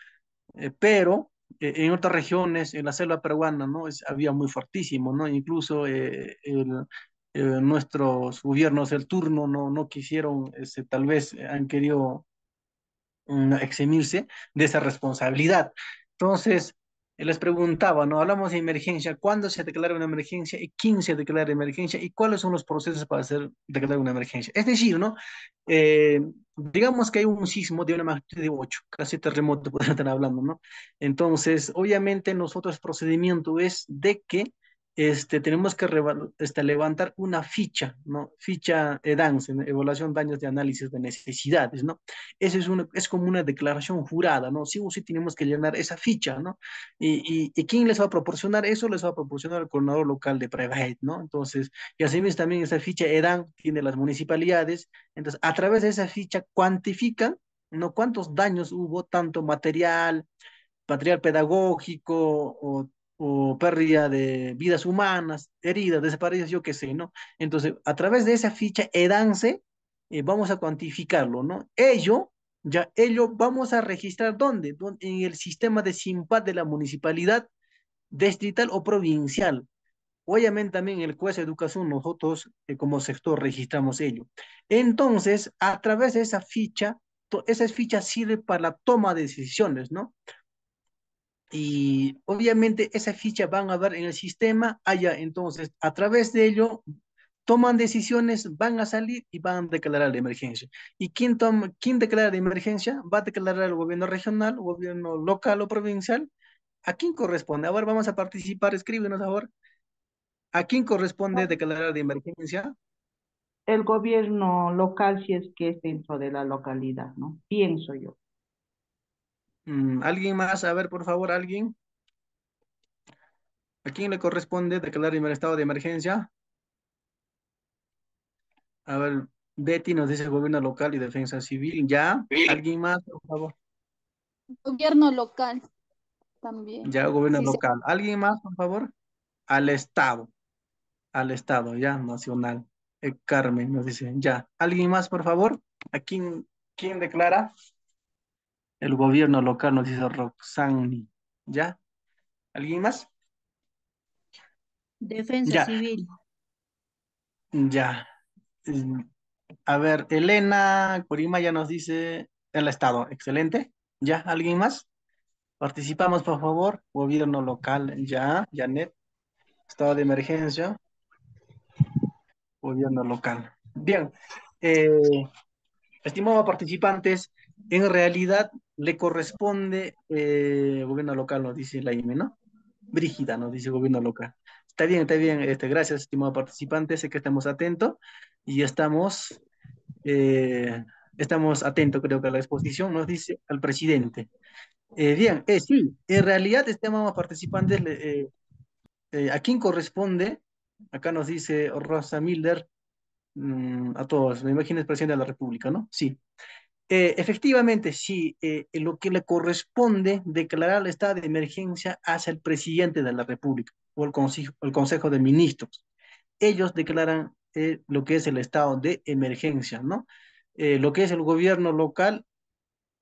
eh, pero en otras regiones, en la selva peruana, ¿no? había muy fuertísimo, ¿no? Incluso nuestros gobiernos del turno no, no quisieron, este, tal vez han querido mm, eximirse de esa responsabilidad. Entonces, eh, les preguntaba, ¿no? Hablamos de emergencia, ¿cuándo se declara una emergencia y quién se declara emergencia y cuáles son los procesos para hacer declarar una emergencia? Es decir, ¿no? Eh, digamos que hay un sismo de una magnitud de 8, casi terremoto, <laughs> podrían estar hablando, ¿no? Entonces, obviamente nosotros el procedimiento es de que este, tenemos que este, levantar una ficha, ¿no? Ficha EDANS, eh, evaluación de daños de análisis de necesidades, ¿no? Eso es, es como una declaración jurada, ¿no? Sí o sí tenemos que llenar esa ficha, ¿no? Y, quién les va a proporcionar eso? Les va a proporcionar el coordinador local de Preveit, ¿no? Entonces, y así mismo también esa ficha EDAN tiene las municipalidades, entonces a través de esa ficha cuantifican, ¿no? ¿Cuántos daños hubo, tanto material, material pedagógico o o pérdida de vidas humanas, heridas, desaparecidas, yo qué sé, ¿no? Entonces, a través de esa ficha EDANCE, eh, vamos a cuantificarlo, ¿no? Ello, ya ello vamos a registrar dónde, en el sistema de SIMPAT de la municipalidad distrital o provincial. Obviamente también el juez de educación nosotros eh, como sector registramos ello. Entonces, a través de esa ficha, esa ficha sirve para la toma de decisiones, ¿no? y obviamente esa ficha van a ver en el sistema allá. Entonces, a través de ello, toman decisiones, van a salir y van a declarar la emergencia. ¿Y quién, toma, quién declara la emergencia? Va a declarar el gobierno regional, gobierno local o provincial. ¿A quién corresponde? Ahora vamos a participar, escríbenos ahora. ¿A quién corresponde declarar de emergencia? El gobierno local, si es que es dentro de la localidad, ¿no? Pienso yo. Mm, ¿Alguien más? A ver, por favor, alguien. ¿A quién le corresponde declarar el estado de emergencia? A ver, Betty nos dice gobierno local y defensa civil. ¿Ya? ¿Alguien más, por favor? Gobierno local también. Ya, gobierno local. ¿Alguien más, por favor? Al Estado. Al Estado, ya, nacional. Eh, Carmen nos dice, ya. ¿Alguien más, por favor? ¿A quién, quién declara? el gobierno local, nos dice Roxani. ¿Ya? ¿Alguien más? Defensa civil. Ya. A ver, Elena Corima ya nos dice el Estado. Excelente. ¿Ya? ¿Alguien más? Participamos, por favor. Gobierno local. Ya, Janet. Estado de emergencia. Gobierno local. Bien. Eh, estimado estimados participantes, en realidad le corresponde eh, gobierno local, nos dice la IME, ¿no? Brígida, nos dice gobierno local. Está bien, está bien, este, gracias, estimado participante, sé que estamos atentos y estamos, eh, estamos atentos, creo que a la exposición, nos dice al presidente. Eh, bien, eh, sí, en realidad, estimados participantes, eh, ¿a quién corresponde? Acá nos dice Rosa Miller, mm, a todos, me imagino es presidente de la República, ¿no? Sí. Eh, efectivamente, sí, eh, lo que le corresponde declarar el estado de emergencia hace el presidente de la República o el, consejo, el Consejo de Ministros. Ellos declaran eh, lo que es el estado de emergencia, ¿no? lo que es el gobierno local,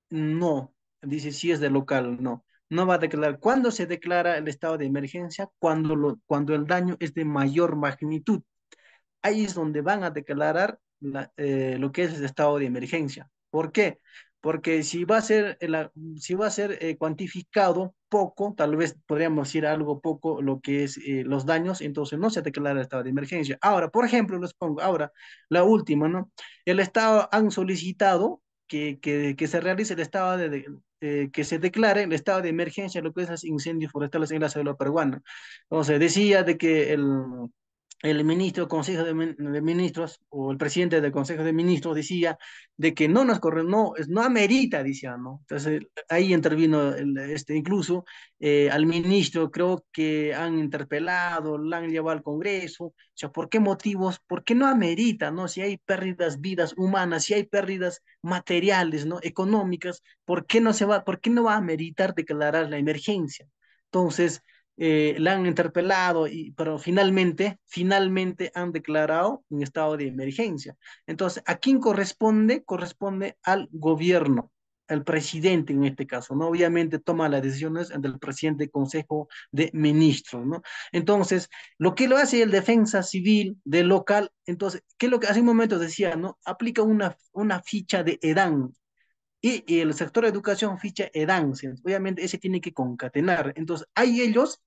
no. Dice si es de local, no. No va a declarar. ¿Cuándo se declara el estado de emergencia? Cuando, lo, cuando el daño es de mayor magnitud. Ahí es donde van a declarar lo que es el estado de emergencia ¿Por qué? Porque si va a ser, eh, si va a ser eh, cuantificado poco, tal vez podríamos decir algo poco lo que es eh, los daños, entonces no se declara el estado de emergencia. Ahora, por ejemplo, les pongo ahora la última, ¿no? El Estado han solicitado que, que, se realice el estado de, que se declare el estado de emergencia lo que es los incendios forestales en la selva peruana. Entonces decía de que el, el ministro Consejo de, Ministros o el presidente del Consejo de Ministros decía de que no nos corre, no, no amerita, decía, ¿no? Entonces ahí intervino el, este, incluso eh, al ministro, creo que han interpelado, la han llevado al Congreso, o sea, ¿por qué motivos? ¿Por qué no amerita, no? Si hay pérdidas vidas humanas, si hay pérdidas materiales, ¿no? Económicas, ¿por qué no se va, por qué no va a ameritar declarar la emergencia? Entonces, eh, la han interpelado, y, pero finalmente, finalmente han declarado un estado de emergencia. Entonces, ¿a quién corresponde? Corresponde al gobierno, al presidente en este caso, ¿no? Obviamente toma las decisiones del presidente del Consejo de Ministros, ¿no? Entonces, lo que lo hace el defensa civil de local, entonces, ¿qué es lo que hace un momento decía, ¿no? Aplica una, una ficha de edán y, el sector de educación ficha edancias, Obviamente ese tiene que concatenar. Entonces, ahí ellos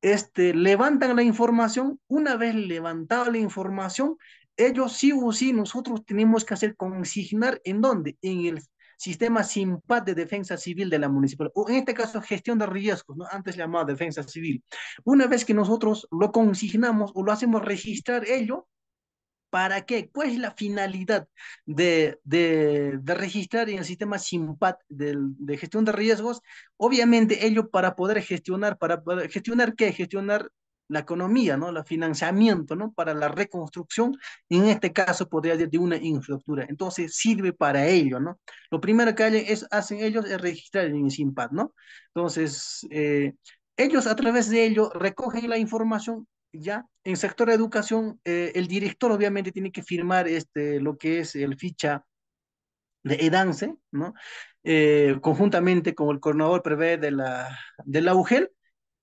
este, levantan la información. Una vez levantada la información, ellos sí o sí nosotros tenemos que hacer consignar en dónde, en el sistema SIMPAT de defensa civil de la municipal, o en este caso gestión de riesgos, ¿no? antes llamado defensa civil. Una vez que nosotros lo consignamos o lo hacemos registrar ello, ¿Para qué? ¿Cuál es la finalidad de, de, registrar en el sistema SIMPAT de, gestión de riesgos? Obviamente ello para poder gestionar, para, gestionar qué? Gestionar la economía, ¿no? El financiamiento, ¿no? Para la reconstrucción, en este caso podría ser de una infraestructura. Entonces sirve para ello, ¿no? Lo primero que es, hacen ellos es registrar en SIMPAT, ¿no? Entonces, eh, ellos a través de ello recogen la información ya, en sector de educación, eh, el director obviamente tiene que firmar este, lo que es el ficha de EDANCE, ¿no? Eh, conjuntamente con el coordinador prevé de la, de la UGEL,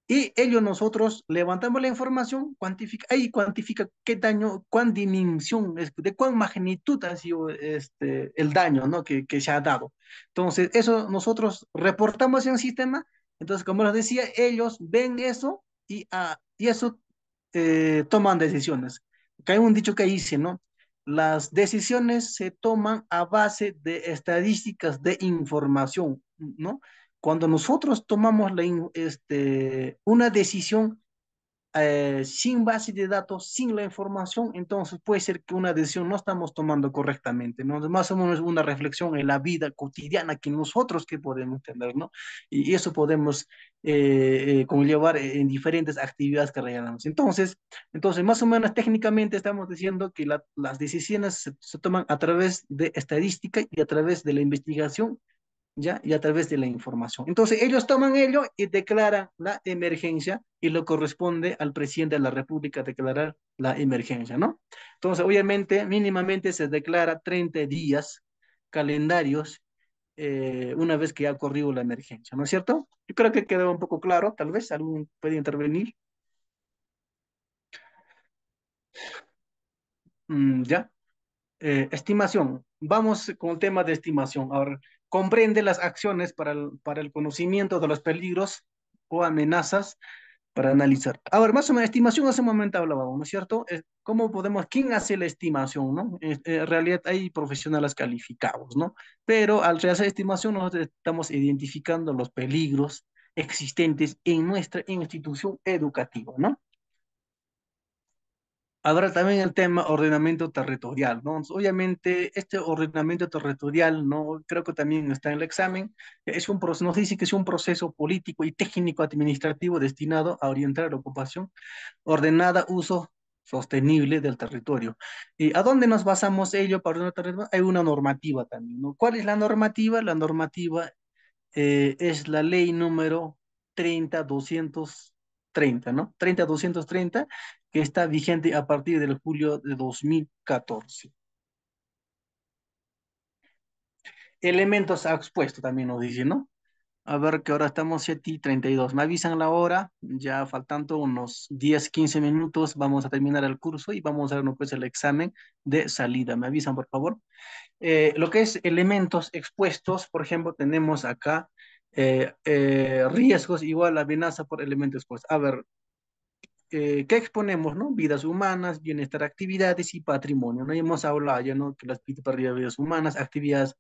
y ellos nosotros levantamos la información, cuantifica, ahí cuantifica qué daño, cuán dimensión, de cuán magnitud ha sido este, el daño ¿no? que, que se ha dado. Entonces, eso nosotros reportamos en el sistema, entonces, como les decía, ellos ven eso y, ah, y eso eh, toman decisiones. hay un dicho que dice, ¿no? Las decisiones se toman a base de estadísticas de información, ¿no? Cuando nosotros tomamos este, una decisión, eh, sin base de datos, sin la información, entonces puede ser que una decisión no estamos tomando correctamente, ¿no? Más o menos una reflexión en la vida cotidiana que nosotros que podemos tener, ¿no? Y eso podemos eh, eh, conllevar en diferentes actividades que realizamos. Entonces, entonces, más o menos técnicamente estamos diciendo que las decisiones se, toman a través de estadística y a través de la investigación ¿ya? Y a través de la información. Entonces, ellos toman ello y declaran la emergencia y lo corresponde al presidente de la República declarar la emergencia, ¿no? Entonces, obviamente, mínimamente se declara 30 días calendarios eh, una vez que ha ocurrido la emergencia, ¿no es cierto? Yo creo que quedó un poco claro, tal vez alguien puede intervenir. Mm, ya. Eh, estimación. Vamos con el tema de estimación. Ahora, comprende las acciones para el, para el conocimiento de los peligros o amenazas para analizar. A ver, más o menos, estimación hace un momento hablábamos, ¿no es cierto? ¿Cómo podemos, quién hace la estimación, no? En realidad hay profesionales calificados, ¿no? Pero al realizar estimación nosotros estamos identificando los peligros existentes en nuestra institución educativa, ¿no? Habrá también el tema ordenamiento territorial, ¿no? Obviamente, este ordenamiento territorial, ¿no? Creo que también está en el examen. Es un proceso, nos dice que es un proceso político y técnico-administrativo destinado a orientar la ocupación ordenada, uso sostenible del territorio. ¿Y eh, a dónde nos basamos ello para el territorio? Hay una normativa también, ¿no? ¿Cuál es la normativa? La normativa eh, es la ley número 30230, ¿no? 30230, que está vigente a partir del julio de 2014. Elementos expuestos, también nos dice, ¿no? A ver que ahora estamos 7 y 32. Me avisan la hora, ya faltando unos 10, 15 minutos, vamos a terminar el curso y vamos a hacer pues el examen de salida. Me avisan, por favor. Eh, lo que es elementos expuestos, por ejemplo, tenemos acá eh, eh, riesgos igual a amenaza por elementos expuestos. A ver, eh, ¿qué exponemos, no? Vidas humanas, bienestar, actividades y patrimonio, ¿no? hemos hablado ya, ¿no? Que las vidas humanas, actividades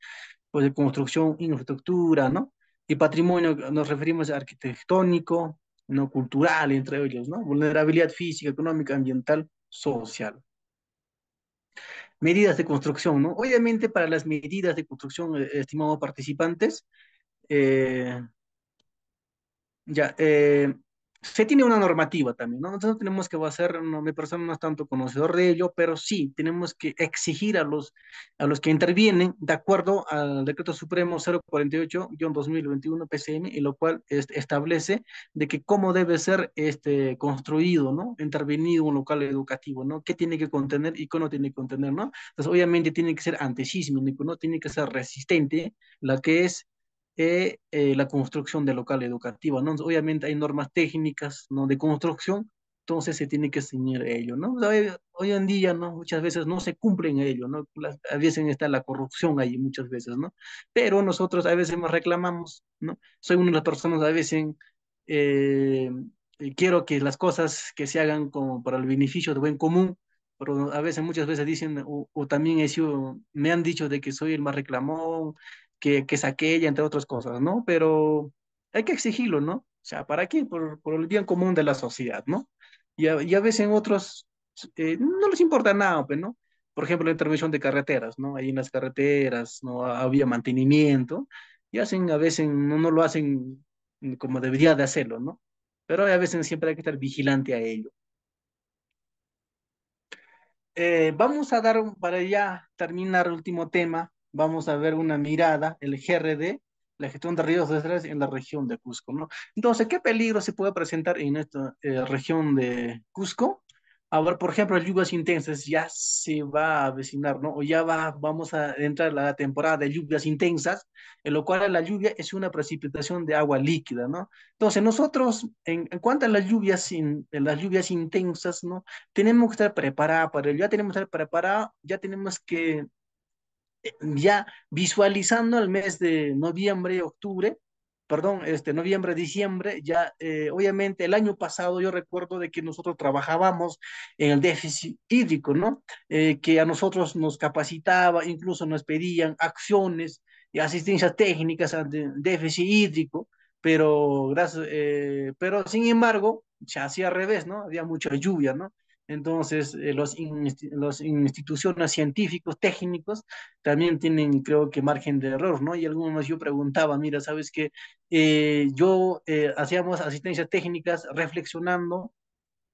pues, de construcción, infraestructura, ¿no? Y patrimonio nos referimos a arquitectónico, ¿no? Cultural, entre ellos, ¿no? Vulnerabilidad física, económica, ambiental, social. Medidas de construcción, ¿no? Obviamente para las medidas de construcción, eh, estimados participantes, eh, ya, eh, se tiene una normativa también, ¿no? Nosotros tenemos que hacer, no, mi persona no es tanto conocedor de ello, pero sí tenemos que exigir a los, a los que intervienen de acuerdo al Decreto Supremo 048-2021 PCM, y lo cual establece de que cómo debe ser este, construido, ¿no? Intervenido un local educativo, ¿no? ¿Qué tiene que contener y qué no tiene que contener, ¿no? Entonces, obviamente tiene que ser antisísmico, ¿no? Tiene que ser resistente, la que es eh, la construcción de local educativo, ¿no? Obviamente hay normas técnicas, ¿no? De construcción, entonces se tiene que ceñir ello, ¿no? Hoy, en día, ¿no? Muchas veces no se cumplen ello, ¿no? a veces está la corrupción ahí, muchas veces, ¿no? Pero nosotros a veces nos reclamamos, ¿no? Soy una de las personas a veces... Eh, quiero que las cosas que se hagan como para el beneficio de buen común, pero a veces, muchas veces dicen, o, también he me han dicho de que soy el más reclamado, que, que es entre otras cosas, ¿no? Pero hay que exigirlo, ¿no? O sea, ¿para qué? Por, el bien común de la sociedad, ¿no? Y a, veces en otros eh, no les importa nada, pues, ¿no? Por ejemplo, la intervención de carreteras, ¿no? Ahí en las carreteras no había mantenimiento y hacen, a veces no, lo hacen como debería de hacerlo, ¿no? Pero a veces siempre hay que estar vigilante a ello. Eh, vamos a dar, para ya terminar, el último tema, vamos a ver una mirada, el GRD, la gestión de ríos estrés en la región de Cusco, ¿no? Entonces, ¿qué peligro se puede presentar en esta eh, región de Cusco? A ver, por ejemplo, lluvias intensas ya se va a avecinar, ¿no? O ya va, vamos a entrar la temporada de lluvias intensas, en lo cual la lluvia es una precipitación de agua líquida, ¿no? Entonces, nosotros, en, cuanto a las lluvias, las lluvias intensas, ¿no? Tenemos que estar preparados para ello, ya tenemos que estar preparados, ya tenemos que ya visualizando el mes de noviembre, octubre, perdón, este, noviembre, diciembre, ya eh, obviamente el año pasado yo recuerdo de que nosotros trabajábamos en el déficit hídrico, ¿no? Eh, que a nosotros nos capacitaba, incluso nos pedían acciones y asistencias técnicas al déficit hídrico, pero, gracias, eh, pero sin embargo, se hacía al revés, ¿no? Había mucha lluvia, ¿no? Entonces, eh, los, los instituciones científicos, técnicos, también tienen, creo que, margen de error, ¿no? Y algunos yo preguntaba, mira, ¿sabes qué? Eh, yo eh, hacíamos asistencias técnicas reflexionando,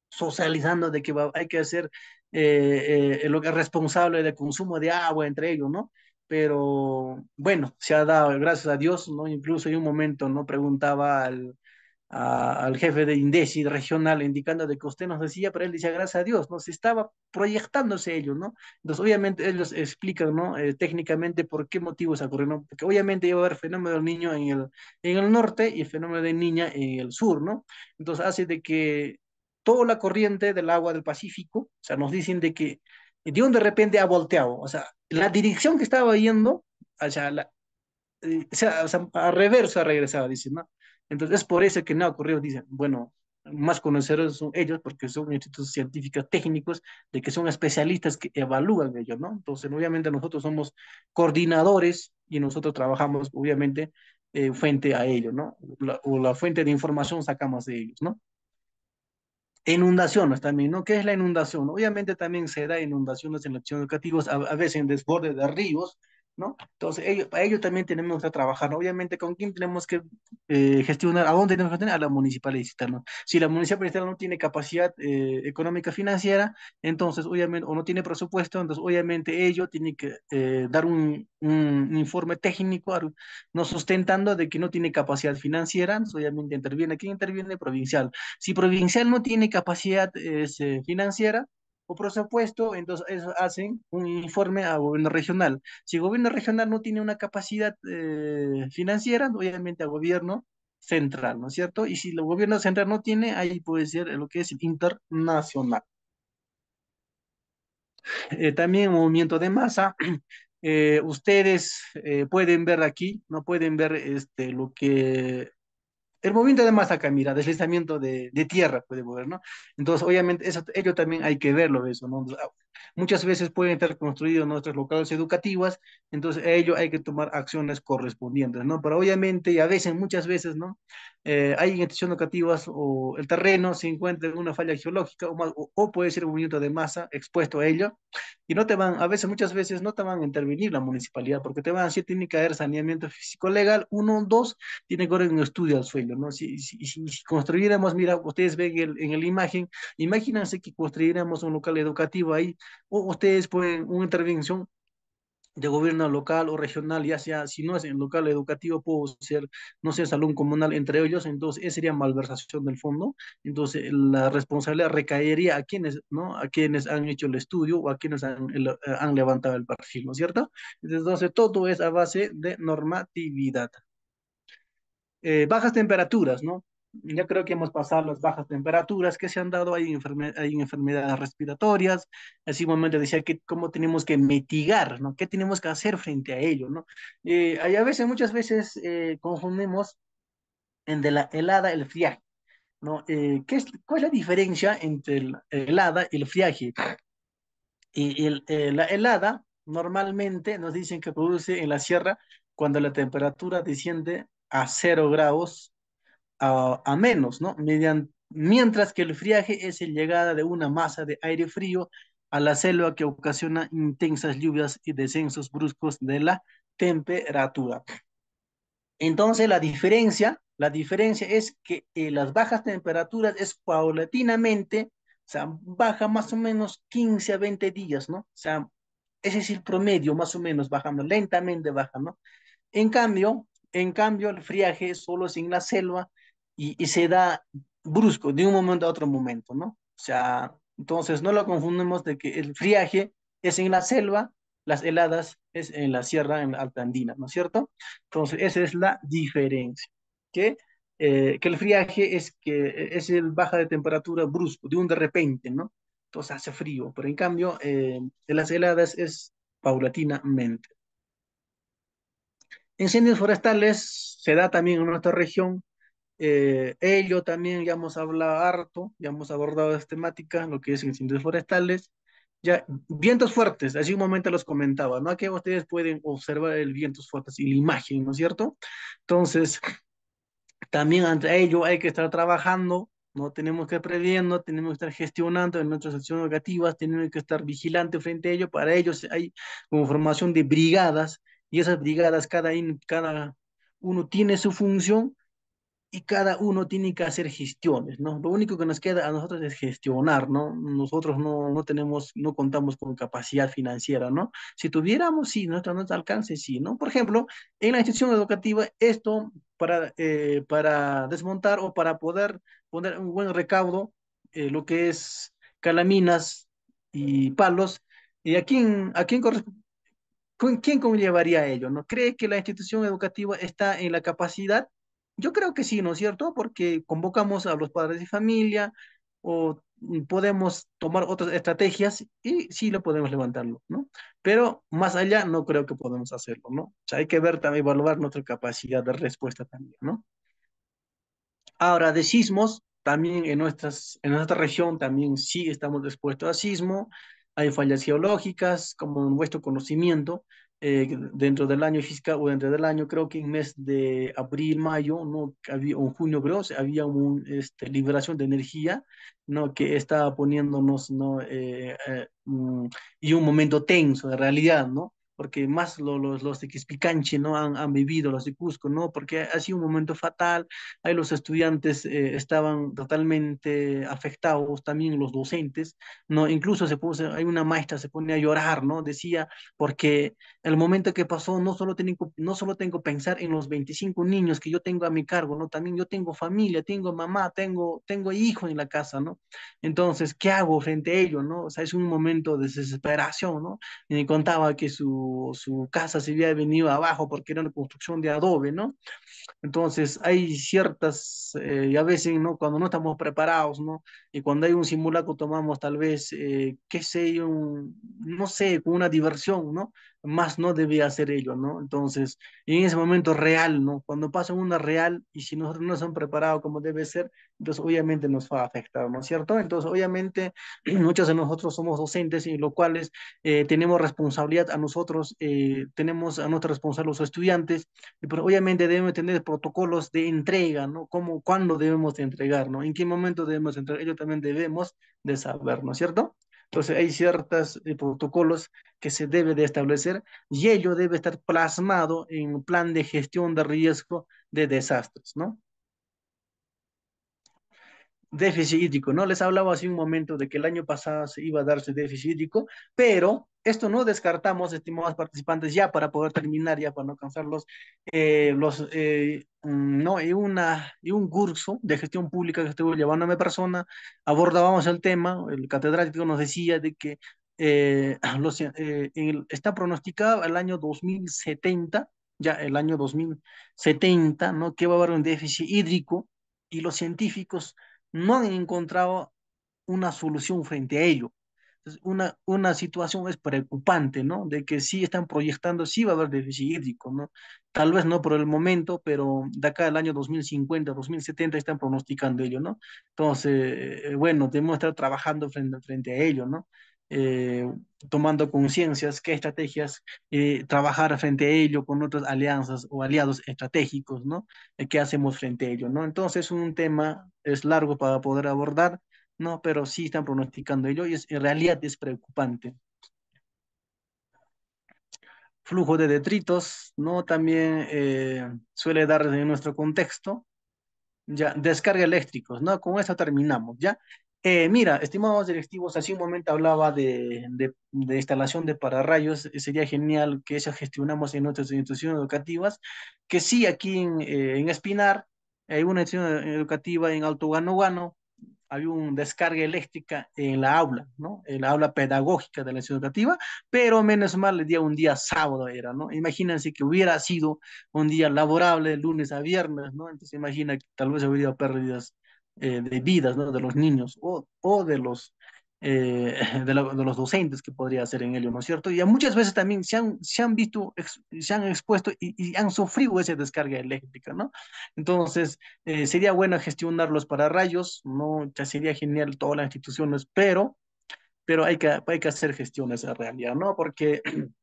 socializando de que hay que hacer lo que es responsable de consumo de agua entre ellos, ¿no? Pero bueno, se ha dado, gracias a Dios, ¿no? Incluso en un momento, ¿no? Preguntaba al, al jefe de Indeci regional indicando de que usted nos decía, pero él decía, gracias a Dios, ¿no? Se estaba proyectándose ellos, ¿no? Entonces, obviamente, ellos explican, ¿no? Eh, técnicamente por qué motivos ocurrió ¿no? Porque obviamente iba a haber fenómeno del niño en el, en el norte y el fenómeno de niña en el sur, ¿no? Entonces, hace de que toda la corriente del agua del Pacífico, o sea, nos dicen de que de un de repente ha volteado, o sea, la dirección que estaba yendo, o sea, la, eh, o sea, a reverso ha regresado, dice, ¿no? Entonces, es por eso que no ha ocurrido, dicen, bueno, más conoceros son ellos porque son institutos científicos técnicos de que son especialistas que evalúan ellos, ¿no? Entonces, obviamente nosotros somos coordinadores y nosotros trabajamos, obviamente, eh, fuente a ellos, ¿no? o la fuente de información sacamos de ellos, ¿no? Inundaciones también, ¿no? ¿Qué es la inundación? Obviamente también se da inundaciones en los educativos, a, a veces en desbordes de ríos, ¿no? Entonces, ellos, para ello también tenemos que trabajar, Obviamente, ¿con quién tenemos que eh, gestionar? ¿A dónde tenemos que gestionar? A la municipalidad ¿no? Si la municipalidad no tiene capacidad eh, económica financiera, entonces, obviamente, o no tiene presupuesto, entonces, obviamente, ellos tienen que eh, dar un, informe técnico, no sustentando de que no tiene capacidad financiera, entonces, obviamente, interviene. ¿Quién interviene? Provincial. Si provincial no tiene capacidad financiera, o presupuesto, entonces hacen un informe a gobierno regional. Si el gobierno regional no tiene una capacidad eh, financiera, obviamente a gobierno central, ¿no es cierto? Y si el gobierno central no tiene, ahí puede ser lo que es internacional. Eh, también movimiento de masa. <clears throat> Eh, ustedes pueden ver aquí, no pueden ver este, lo que el movimiento de masa acá, mira, deslizamiento de, tierra puede mover, ¿no? Entonces, obviamente, eso, ello también hay que verlo, eso, ¿no? Muchas veces pueden estar construidos nuestras locales educativas, entonces a ello hay que tomar acciones correspondientes, ¿no? Pero obviamente, y a veces, muchas veces, ¿no? Eh, hay instituciones educativas o el terreno se encuentra en una falla geológica o, o, puede ser un movimiento de masa expuesto a ello, y no te van, a veces, muchas veces, no te van a intervenir la municipalidad, porque te van a decir, tiene que haber saneamiento físico-legal, uno, dos, tiene que haber un estudio al suelo, ¿no? Si, si, construyéramos, mira, ustedes ven en la imagen, imagínense que construyéramos un local educativo ahí, o ustedes pueden, una intervención de gobierno local o regional, ya sea, si no es en local educativo, puede ser, no sé, salón comunal entre ellos, entonces esa sería malversación del fondo, entonces la responsabilidad recaería a quienes, ¿no? A quienes han hecho el estudio o a quienes han, levantado el perfil, ¿no es cierto? Entonces todo es a base de normatividad. Eh, bajas temperaturas, ¿no? yo creo que hemos pasado las bajas temperaturas que se han dado, hay, enfermedades respiratorias, así un momento decía que cómo tenemos que mitigar, ¿no? ¿Qué tenemos que hacer frente a ello, ¿no? Eh, a veces, muchas veces eh, confundimos entre la helada el friaje, ¿no? Eh, ¿qué ¿Cuál es la diferencia entre el helada y el friaje? Y la helada normalmente nos dicen que produce en la sierra cuando la temperatura desciende a cero grados a, menos, ¿no? mientras que el friaje es la llegada de una masa de aire frío a la selva que ocasiona intensas lluvias y descensos bruscos de la temperatura. Entonces la diferencia, la diferencia es que eh, las bajas temperaturas es paulatinamente, o sea, baja más o menos 15 a 20 días, ¿no? O sea, ese es el promedio más o menos, bajando, lentamente baja, ¿no? En cambio, en cambio el friaje solo es la selva y, se da brusco, de un momento a otro momento, ¿no? O sea, entonces no lo confundimos de que el friaje es en la selva, las heladas es en la sierra, en la alta andina, ¿no es cierto? Entonces esa es la diferencia, que, eh, que el friaje es, que, es el baja de temperatura brusco, de un de repente, ¿no? Entonces hace frío, pero en cambio eh, las heladas es paulatinamente. Incendios forestales se da también en nuestra región eh, ello también ya hemos hablado harto, ya hemos abordado esta temática, lo que es incendios forestales. Ya, vientos fuertes, así un momento los comentaba, ¿no? Aquí ustedes pueden observar el vientos fuertes y la imagen, ¿no es cierto? Entonces, también ante ello hay que estar trabajando, ¿no? Tenemos que previendo, tenemos que estar gestionando en nuestras acciones negativas, tenemos que estar vigilante frente a ello. Para ello hay como formación de brigadas y esas brigadas, cada uno tiene su función y cada uno tiene que hacer gestiones, ¿no? Lo único que nos queda a nosotros es gestionar, ¿no? Nosotros no, no tenemos, no contamos con capacidad financiera, ¿no? Si tuviéramos, sí, nuestro, nuestro alcance, sí, ¿no? Por ejemplo, en la institución educativa, esto para, eh, para desmontar o para poder poner un buen recaudo, eh, lo que es calaminas y palos, ¿y a quién, a quién corresponde? ¿Quién conllevaría ello? ¿No cree que la institución educativa está en la capacidad yo creo que sí, ¿no es cierto? Porque convocamos a los padres de familia o mm, podemos tomar otras estrategias y sí lo podemos levantarlo, ¿no? Pero más allá no creo que podemos hacerlo, ¿no? O sea, hay que ver también, evaluar nuestra capacidad de respuesta también, ¿no? Ahora, de sismos, también en, nuestras, en nuestra región también sí estamos expuestos a sismo, hay fallas geológicas, como vuestro conocimiento, eh, dentro del año fiscal o dentro del año, creo que en mes de abril, mayo, ¿no? Había, un junio, creo, había una este, liberación de energía, ¿no? Que estaba poniéndonos, ¿no? Eh, eh, mm, y un momento tenso de realidad, ¿no? porque más los, los de Quispicanche no han, han, vivido, los de Cusco, ¿no? Porque ha sido un momento fatal, ahí los estudiantes eh, estaban totalmente afectados, también los docentes, ¿no? Incluso se puso, hay una maestra se pone a llorar, ¿no? Decía, porque el momento que pasó, no solo tengo, no solo tengo pensar en los 25 niños que yo tengo a mi cargo, ¿no? También yo tengo familia, tengo mamá, tengo, tengo hijo en la casa, ¿no? Entonces, ¿qué hago frente a ello, no? O sea, es un momento de desesperación, ¿no? Y me contaba que su su, casa se había venido abajo porque era una construcción de adobe, ¿no? Entonces, hay ciertas, eh, y a veces, ¿no? Cuando no estamos preparados, ¿no? Y cuando hay un simulacro tomamos tal vez, eh, qué sé yo, un, no sé, como una diversión, ¿no? más no debía hacer ello, ¿no? Entonces, en ese momento real, ¿no? Cuando pasa una real y si nosotros no han preparados como debe ser, entonces obviamente nos va a afectar, ¿no es cierto? Entonces, obviamente, <clears throat> muchos de nosotros somos docentes y lo cuales eh, tenemos responsabilidad a nosotros, eh, tenemos a nuestra responsabilidad los estudiantes, pero obviamente debemos tener protocolos de entrega, ¿no? ¿Cómo, cuándo debemos de entregar, ¿no? ¿En qué momento debemos entregar? Ello también debemos de saber, ¿no es cierto? Entonces hay ciertos eh, protocolos que se debe de establecer y ello debe estar plasmado en un plan de gestión de riesgo de desastres, ¿no? déficit hídrico, ¿no? Les hablaba hace un momento de que el año pasado se iba a darse déficit hídrico, pero esto no descartamos, estimados participantes, ya para poder terminar, ya para no cansarlos, los, eh, eh, mm, no, y, una, y un curso de gestión pública que estuvo llevando a mi persona, abordábamos el tema, el catedrático nos decía de que eh, <clears throat> los, está pronosticado el año 2070, ya el año 2070, ¿no? Que va a haber un déficit hídrico y los científicos no han encontrado una solución frente a ello. Entonces, una, una situación es preocupante, ¿no? De que sí están proyectando, sí va a haber déficit hídrico, ¿no? Tal vez no por el momento, pero de acá al año 2050, 2070 están pronosticando ello, ¿no? Entonces, eh, bueno, debemos estar trabajando frente, frente a ello, ¿no? Eh, tomando conciencias, qué estrategias eh, trabajar frente a ello con otras alianzas o aliados estratégicos, ¿no? Eh, ¿Qué hacemos frente a ello, ¿no? Entonces, un tema es largo para poder abordar, ¿no? Pero sí están pronosticando ello y es, en realidad es preocupante. Flujo de detritos, ¿no? También suele dar en nuestro contexto, ya, descarga eléctricos, ¿no? Con eso terminamos, ¿ya? Eh, mira, estimados directivos, hace un momento hablaba de, instalación de pararrayos. Eh, sería genial que eso gestionamos en nuestras instituciones educativas, que sí, aquí eh, en, Espinar hay una institución educativa en Alto Guano había un descarga eléctrica en la aula, ¿no? En la aula pedagógica de la institución educativa, pero menos mal el día un día sábado era, ¿no? Imagínense que hubiera sido un día laborable, lunes a viernes, ¿no? Entonces imagina que tal vez hubiera pérdidas eh, de vidas ¿no? de los niños o, de, los, eh, <laughs> de, los docentes que podría ser en ello, ¿no es cierto? Y muchas veces también se han, se han visto, se han expuesto y, han sufrido esa descarga eléctrica, ¿no? Entonces, eh, sería bueno gestionarlos para rayos, ¿no? Ya sería genial todas las instituciones, pero, pero hay, que, hay que hacer gestiones en realidad, ¿no? Porque... <clears throat>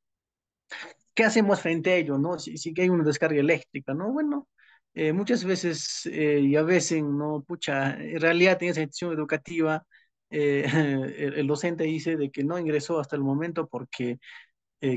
¿Qué hacemos frente a ello, no? Si, si hay una descarga eléctrica, ¿no? Bueno, eh, muchas veces eh, y a veces, ¿no? Pucha, en realidad en esa institución educativa eh, <laughs> el, docente dice de que no ingresó hasta el momento porque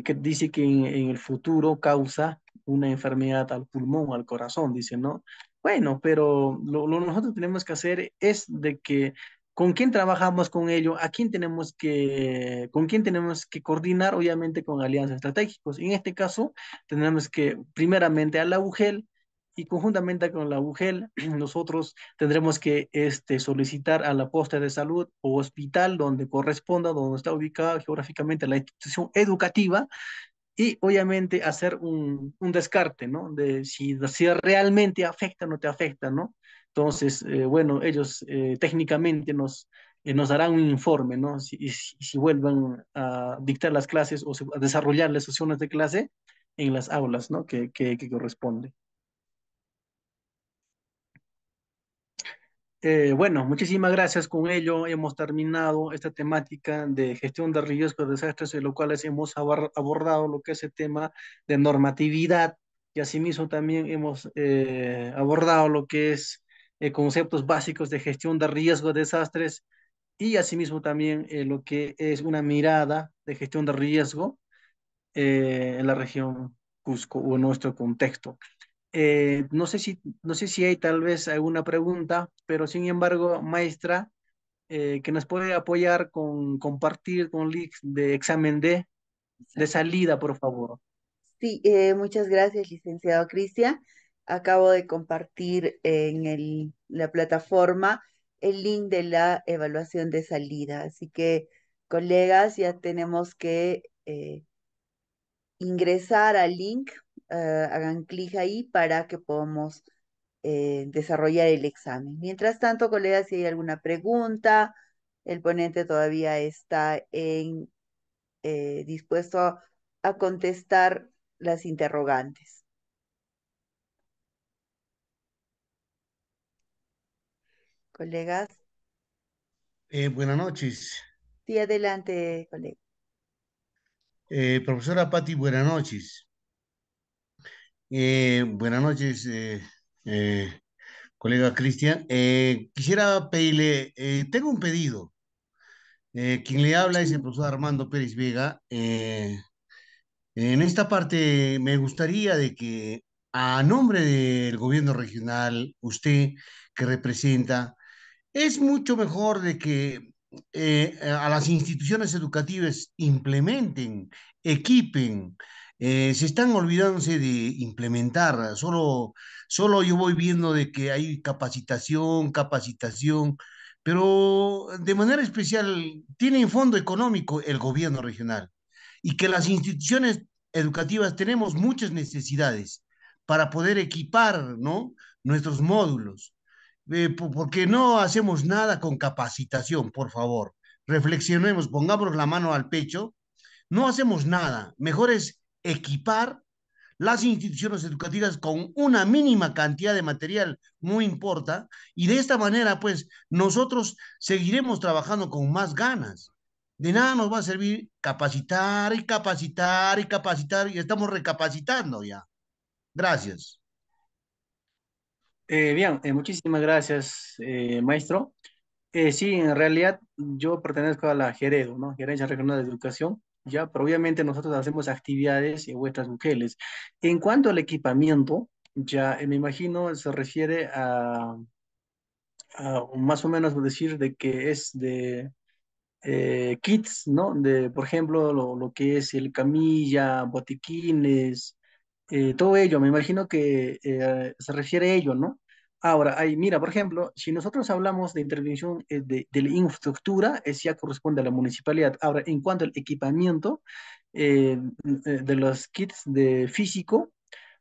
que dice que en, el futuro causa una enfermedad al pulmón, al corazón, dice, ¿no? Bueno, pero lo, que nosotros tenemos que hacer es de que con quién trabajamos con ello, a quién tenemos que, con quién tenemos que coordinar, obviamente con alianzas estratégicos. en este caso, tenemos que primeramente a la UGEL, y conjuntamente con la UGEL <clears throat> nosotros tendremos que este, solicitar a la posta de salud o hospital donde corresponda, donde está ubicada geográficamente la institución educativa y obviamente hacer un, descarte, ¿no? De si, si, realmente afecta o no te afecta, ¿no? Entonces, eh, bueno, ellos eh, técnicamente nos, eh, darán nos un informe, ¿no? Si, si, vuelvan a dictar las clases o a desarrollar las sesiones de clase en las aulas, ¿no? que, que corresponde. Eh, bueno, muchísimas gracias. Con ello hemos terminado esta temática de gestión de riesgos de desastres, en lo cual hemos abordado lo que es el tema de normatividad y asimismo también hemos eh, abordado lo que es eh, conceptos básicos de gestión de riesgos de desastres y asimismo también lo que es una mirada de gestión de riesgo en la región Cusco o en nuestro contexto. Eh, no, sé si, no sé si hay tal vez alguna pregunta, pero sin embargo, maestra, eh, que nos puede apoyar con compartir con link de examen de, de salida, por favor. Sí, eh, muchas gracias, licenciado Cristian. Acabo de compartir en la plataforma el link de la evaluación de salida. Así que, colegas, ya tenemos que ingresar al link eh, hagan clic ahí para que podamos eh, desarrollar el examen. Mientras tanto, colegas, si hay alguna pregunta, el ponente todavía está en, eh, dispuesto a, contestar las interrogantes. Colegas. buenas noches. Sí, adelante, colega. profesora Patti, buenas noches. Eh, buenas noches, eh, eh, colega Cristian. quisiera pedirle, tengo un pedido. quien le habla es el profesor Armando Pérez Vega. en esta parte me gustaría de que a nombre del gobierno regional, usted que representa, es mucho mejor de que a las instituciones educativas implementen, equipen, eh, se están olvidándose de implementar, solo, solo yo voy viendo de que hay capacitación, capacitación, pero de manera especial tiene en fondo económico el gobierno regional y que las instituciones educativas tenemos muchas necesidades para poder equipar ¿no? nuestros módulos, eh, porque no hacemos nada con capacitación, por favor. Reflexionemos, pongamos la mano al pecho, no hacemos nada. Mejor es equipar las instituciones educativas con una mínima cantidad de material, muy importa, y de esta manera, pues, nosotros seguiremos trabajando con más ganas. De nada nos va a servir capacitar y capacitar y capacitar, y estamos recapacitando ya. Gracias. Eh, bien, eh, muchísimas gracias, eh, maestro. sí, en realidad yo pertenezco a la Jeredo, ¿no? Gerencia Regional de Educación. ¿ya? Pero obviamente nosotros hacemos actividades y vuestras mujeres. En cuanto al equipamiento, ya eh, me imagino se refiere a, más o menos decir de que es de eh, kits, ¿no? De, por ejemplo, lo, que es el camilla, botiquines, eh, todo ello. Me imagino que se refiere a ello, ¿no? Ahora, hay, mira, por ejemplo, si nosotros hablamos de intervención eh, de, la infraestructura, es eh, ya corresponde a la municipalidad. Ahora, en cuanto al equipamiento eh, de los kits de físico,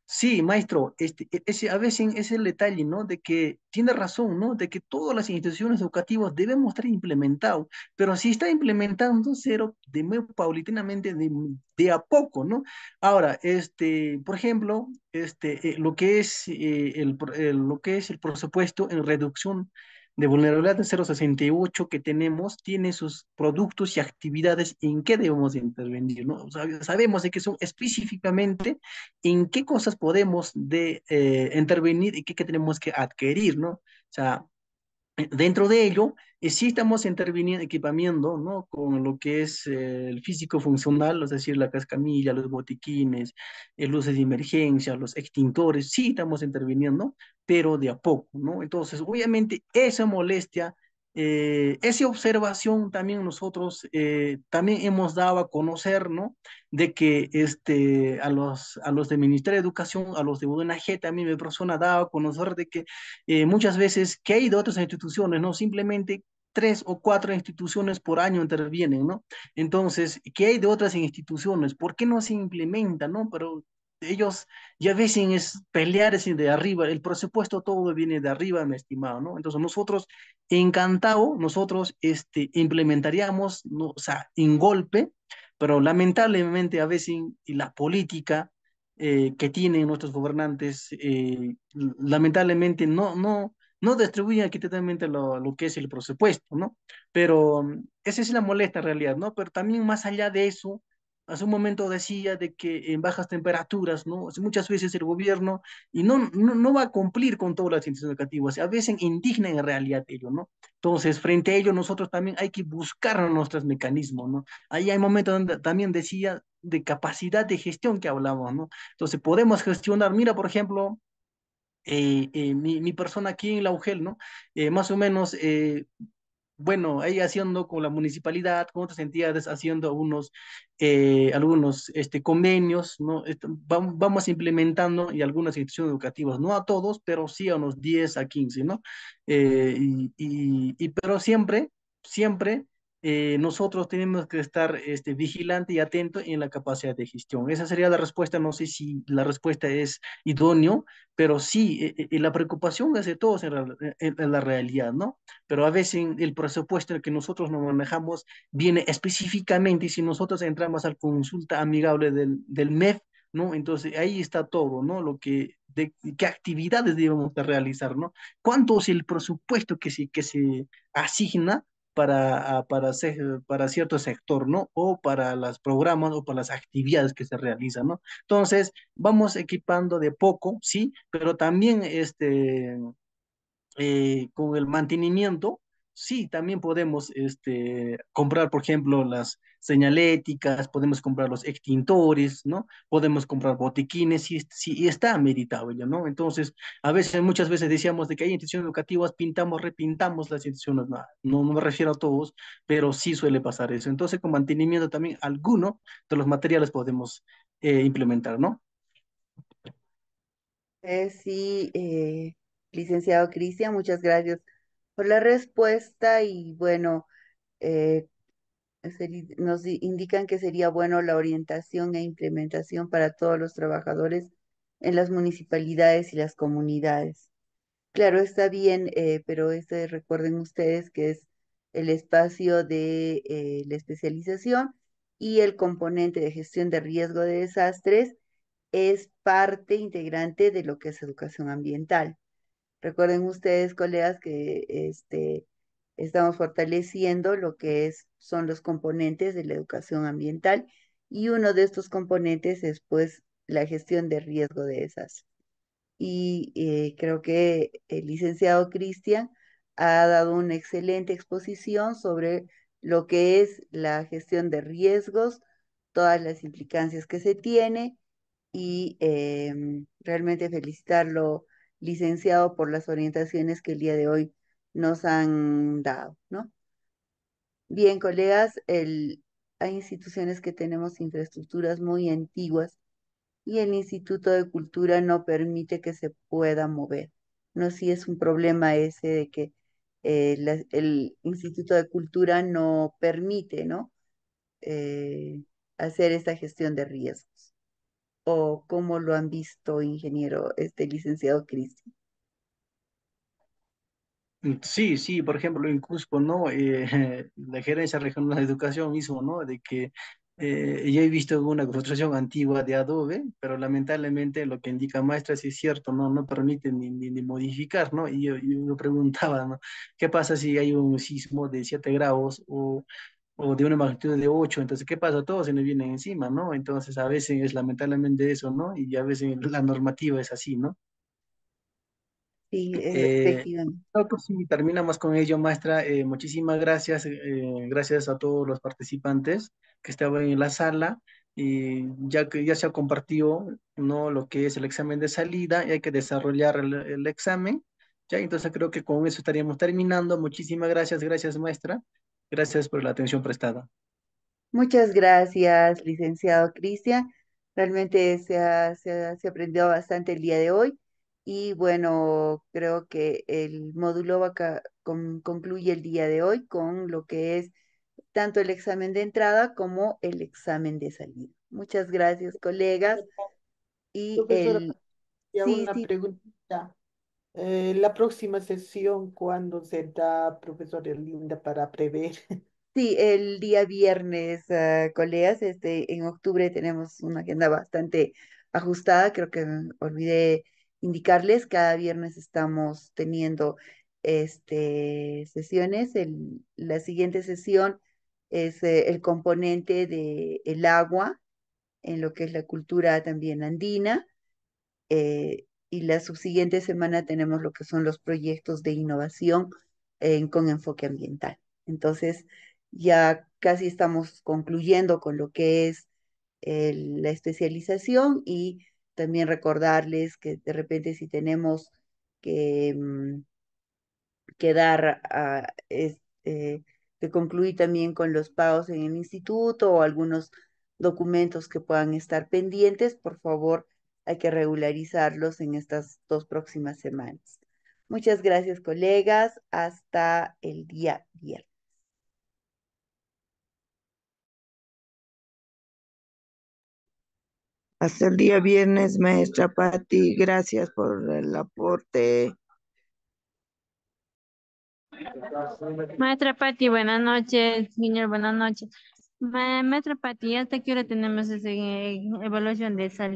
Sí, maestro, este, e, ese, a veces es el detalle, ¿no? De que tiene razón, ¿no? De que todas las instituciones educativas deben estar implementado, pero si está implementando cero, de paulatinamente, de, de, a poco, ¿no? Ahora, este, por ejemplo, este, eh, lo, que es, eh, el, lo que es el presupuesto en reducción de vulnerabilidad de 068 que tenemos tiene sus productos y actividades en qué debemos intervenir, ¿no? sabemos de que son específicamente en qué cosas podemos de eh, intervenir y qué, qué, tenemos que adquirir, ¿no? O sea, eh, dentro de ello, eh, sí estamos interviniendo, equipamiento, ¿no? Con lo que es eh, el físico funcional, es decir, la cascamilla, los botiquines, luces de emergencia, los extintores, sí estamos interviniendo, pero de a poco, ¿no? Entonces, obviamente, esa molestia eh, esa observación también nosotros eh, también hemos dado a conocer, ¿no? De que este, a, los, a los de Ministerio de Educación, a los de UNAG, también mi persona ha dado a conocer de que eh, muchas veces que hay de otras instituciones, ¿no? Simplemente tres o cuatro instituciones por año intervienen, ¿no? Entonces, ¿qué hay de otras instituciones? ¿Por qué no se implementa, no? Pero ellos ya veces es pelear es de arriba, el presupuesto todo viene de arriba, mi estimado, ¿no? Entonces nosotros, encantado, nosotros este, implementaríamos, no, o sea, en golpe, pero lamentablemente a veces la política eh, que tienen nuestros gobernantes, eh, lamentablemente no, no, no distribuyen equitativamente lo, lo, que es el presupuesto, ¿no? Pero mm, esa es la molesta realidad, ¿no? Pero también más allá de eso, hace un momento decía de que en bajas temperaturas, ¿no? Muchas veces el gobierno y no, no, va a cumplir con todas las instituciones educativas, a veces indigna en realidad ello, ¿no? Entonces, frente a ello, nosotros también hay que buscar nuestros mecanismos, ¿no? Ahí hay momentos donde también decía de capacidad de gestión que hablamos, ¿no? Entonces, podemos gestionar, mira, por ejemplo, eh, eh, mi, persona aquí en la UGEL, ¿no? Eh, más o menos bueno, ahí haciendo con la municipalidad, con otras entidades, haciendo unos, eh, algunos este, convenios, ¿no? vamos, vamos, implementando y algunas instituciones educativas, no a todos, pero sí a unos 10 a 15, ¿no? Eh, y, y, pero siempre, siempre eh, nosotros tenemos que estar este, vigilante y atento en la capacidad de gestión. Esa sería la respuesta, no sé si la respuesta es idóneo, pero sí, eh, eh, la preocupación es de todos en la, realidad, ¿no? Pero a veces el presupuesto que nosotros nos manejamos viene específicamente, si nosotros entramos al consulta amigable del, del MEF, ¿no? Entonces ahí está todo, ¿no? Lo que, de, qué actividades debemos de realizar, ¿no? ¿Cuánto es el presupuesto que se, que se asigna para, ah, para, para cierto sector, ¿no? O para los programas o para las actividades que se realizan, ¿no? Entonces, vamos equipando de poco, sí, pero también este, eh, con el mantenimiento sí, también podemos este, comprar, por ejemplo, las señaléticas, podemos comprar los extintores, ¿no? Podemos comprar botiquines, y, está meditado ello, ¿no? Entonces, a veces, muchas veces decíamos de que hay instituciones educativas, pintamos, repintamos las instituciones, no, no, me refiero a todos, pero sí suele pasar eso. Entonces, con mantenimiento también alguno de los materiales podemos eh, implementar, ¿no? Eh, sí, eh, licenciado Cristian, muchas gracias por la respuesta y bueno, eh, nos indican que sería bueno la orientación e implementación para todos los trabajadores en las municipalidades y las comunidades. Claro, está bien, eh, pero este recuerden ustedes que es el espacio de eh, la especialización y el componente de gestión de riesgo de desastres es parte integrante de lo que es educación ambiental. Recuerden ustedes, colegas, que este, estamos fortaleciendo lo que es, son los componentes de la educación ambiental y uno de estos componentes es pues la gestión de riesgo de esas. Y eh, creo que el licenciado Cristian ha dado una excelente exposición sobre lo que es la gestión de riesgos, todas las implicancias que se tiene y em, realmente felicitarlo licenciado por las orientaciones que el día de hoy nos han dado, ¿no? Bien, colegas, hay instituciones que tenemos infraestructuras muy antiguas y el Instituto de Cultura no permite que se pueda mover. No si es un problema ese de que eh, el Instituto de Cultura no permite, ¿no? Eh, hacer esta gestión de riesgo o cómo lo han visto, ingeniero, este licenciado Cristi? Mm, sí, sí, por ejemplo, en Cusco, ¿no? Eh, <laughs> la gerencia regional de educación hizo, ¿no? De que eh, yo he visto una construcción antigua de adobe, pero lamentablemente lo que indica maestra es cierto, no, no permite ni, ni, modificar, ¿no? Y yo, yo, preguntaba, ¿no? ¿Qué pasa si hay un sismo de 7 grados o o de una magnitud de 8, entonces, ¿qué pasa? Todos se nos vienen encima, ¿no? Entonces, a veces es lamentablemente eso, ¿no? Y a veces la normativa es así, ¿no? Sí, eh, no, y pues, terminamos con ello, maestra. Eh, muchísimas gracias, eh, gracias a todos los participantes que estaban en la sala. Y ya que ya se ha compartido ¿no? lo que es el examen de salida y hay que desarrollar el, el examen. ¿ya? Entonces creo que con eso estaríamos terminando. Muchísimas gracias, gracias maestra. Gracias por la atención prestada. Muchas gracias, licenciado Cristian. Realmente se ha, se, aprendió bastante el día de hoy y bueno, creo que el módulo va a concluye el día de hoy con lo que es tanto el examen de entrada como el examen de salida. Muchas gracias, colegas. Y una pregunta. Eh, la próxima sesión, ¿cuándo será, profesora Linda, para prever? <laughs> Sí, el día viernes, ah, colegas, este, en octubre tenemos una agenda bastante ajustada. Creo que olvidé indicarles, cada viernes estamos teniendo este, sesiones. El, la siguiente sesión es eh, el componente de el agua en lo que es la cultura también andina. Eh, y la subsiguiente semana tenemos lo que son los proyectos de innovación con enfoque ambiental. Entonces, ya casi estamos concluyendo con lo que es la especialización y también recordarles que de repente si tenemos que, mm, quedar que eh, concluir también con los pagos en el instituto o algunos documentos que puedan estar pendientes, por favor, hay que regularizarlos en estas dos próximas semanas. Muchas gracias, colegas. Hasta el día viernes. Hasta el día viernes, maestra Patti. Gracias por el aporte. Maestra Patti, buenas noches. Señor, buenas noches. Maestra Patti, ¿hasta qué hora tenemos esa eh, evaluación de salud?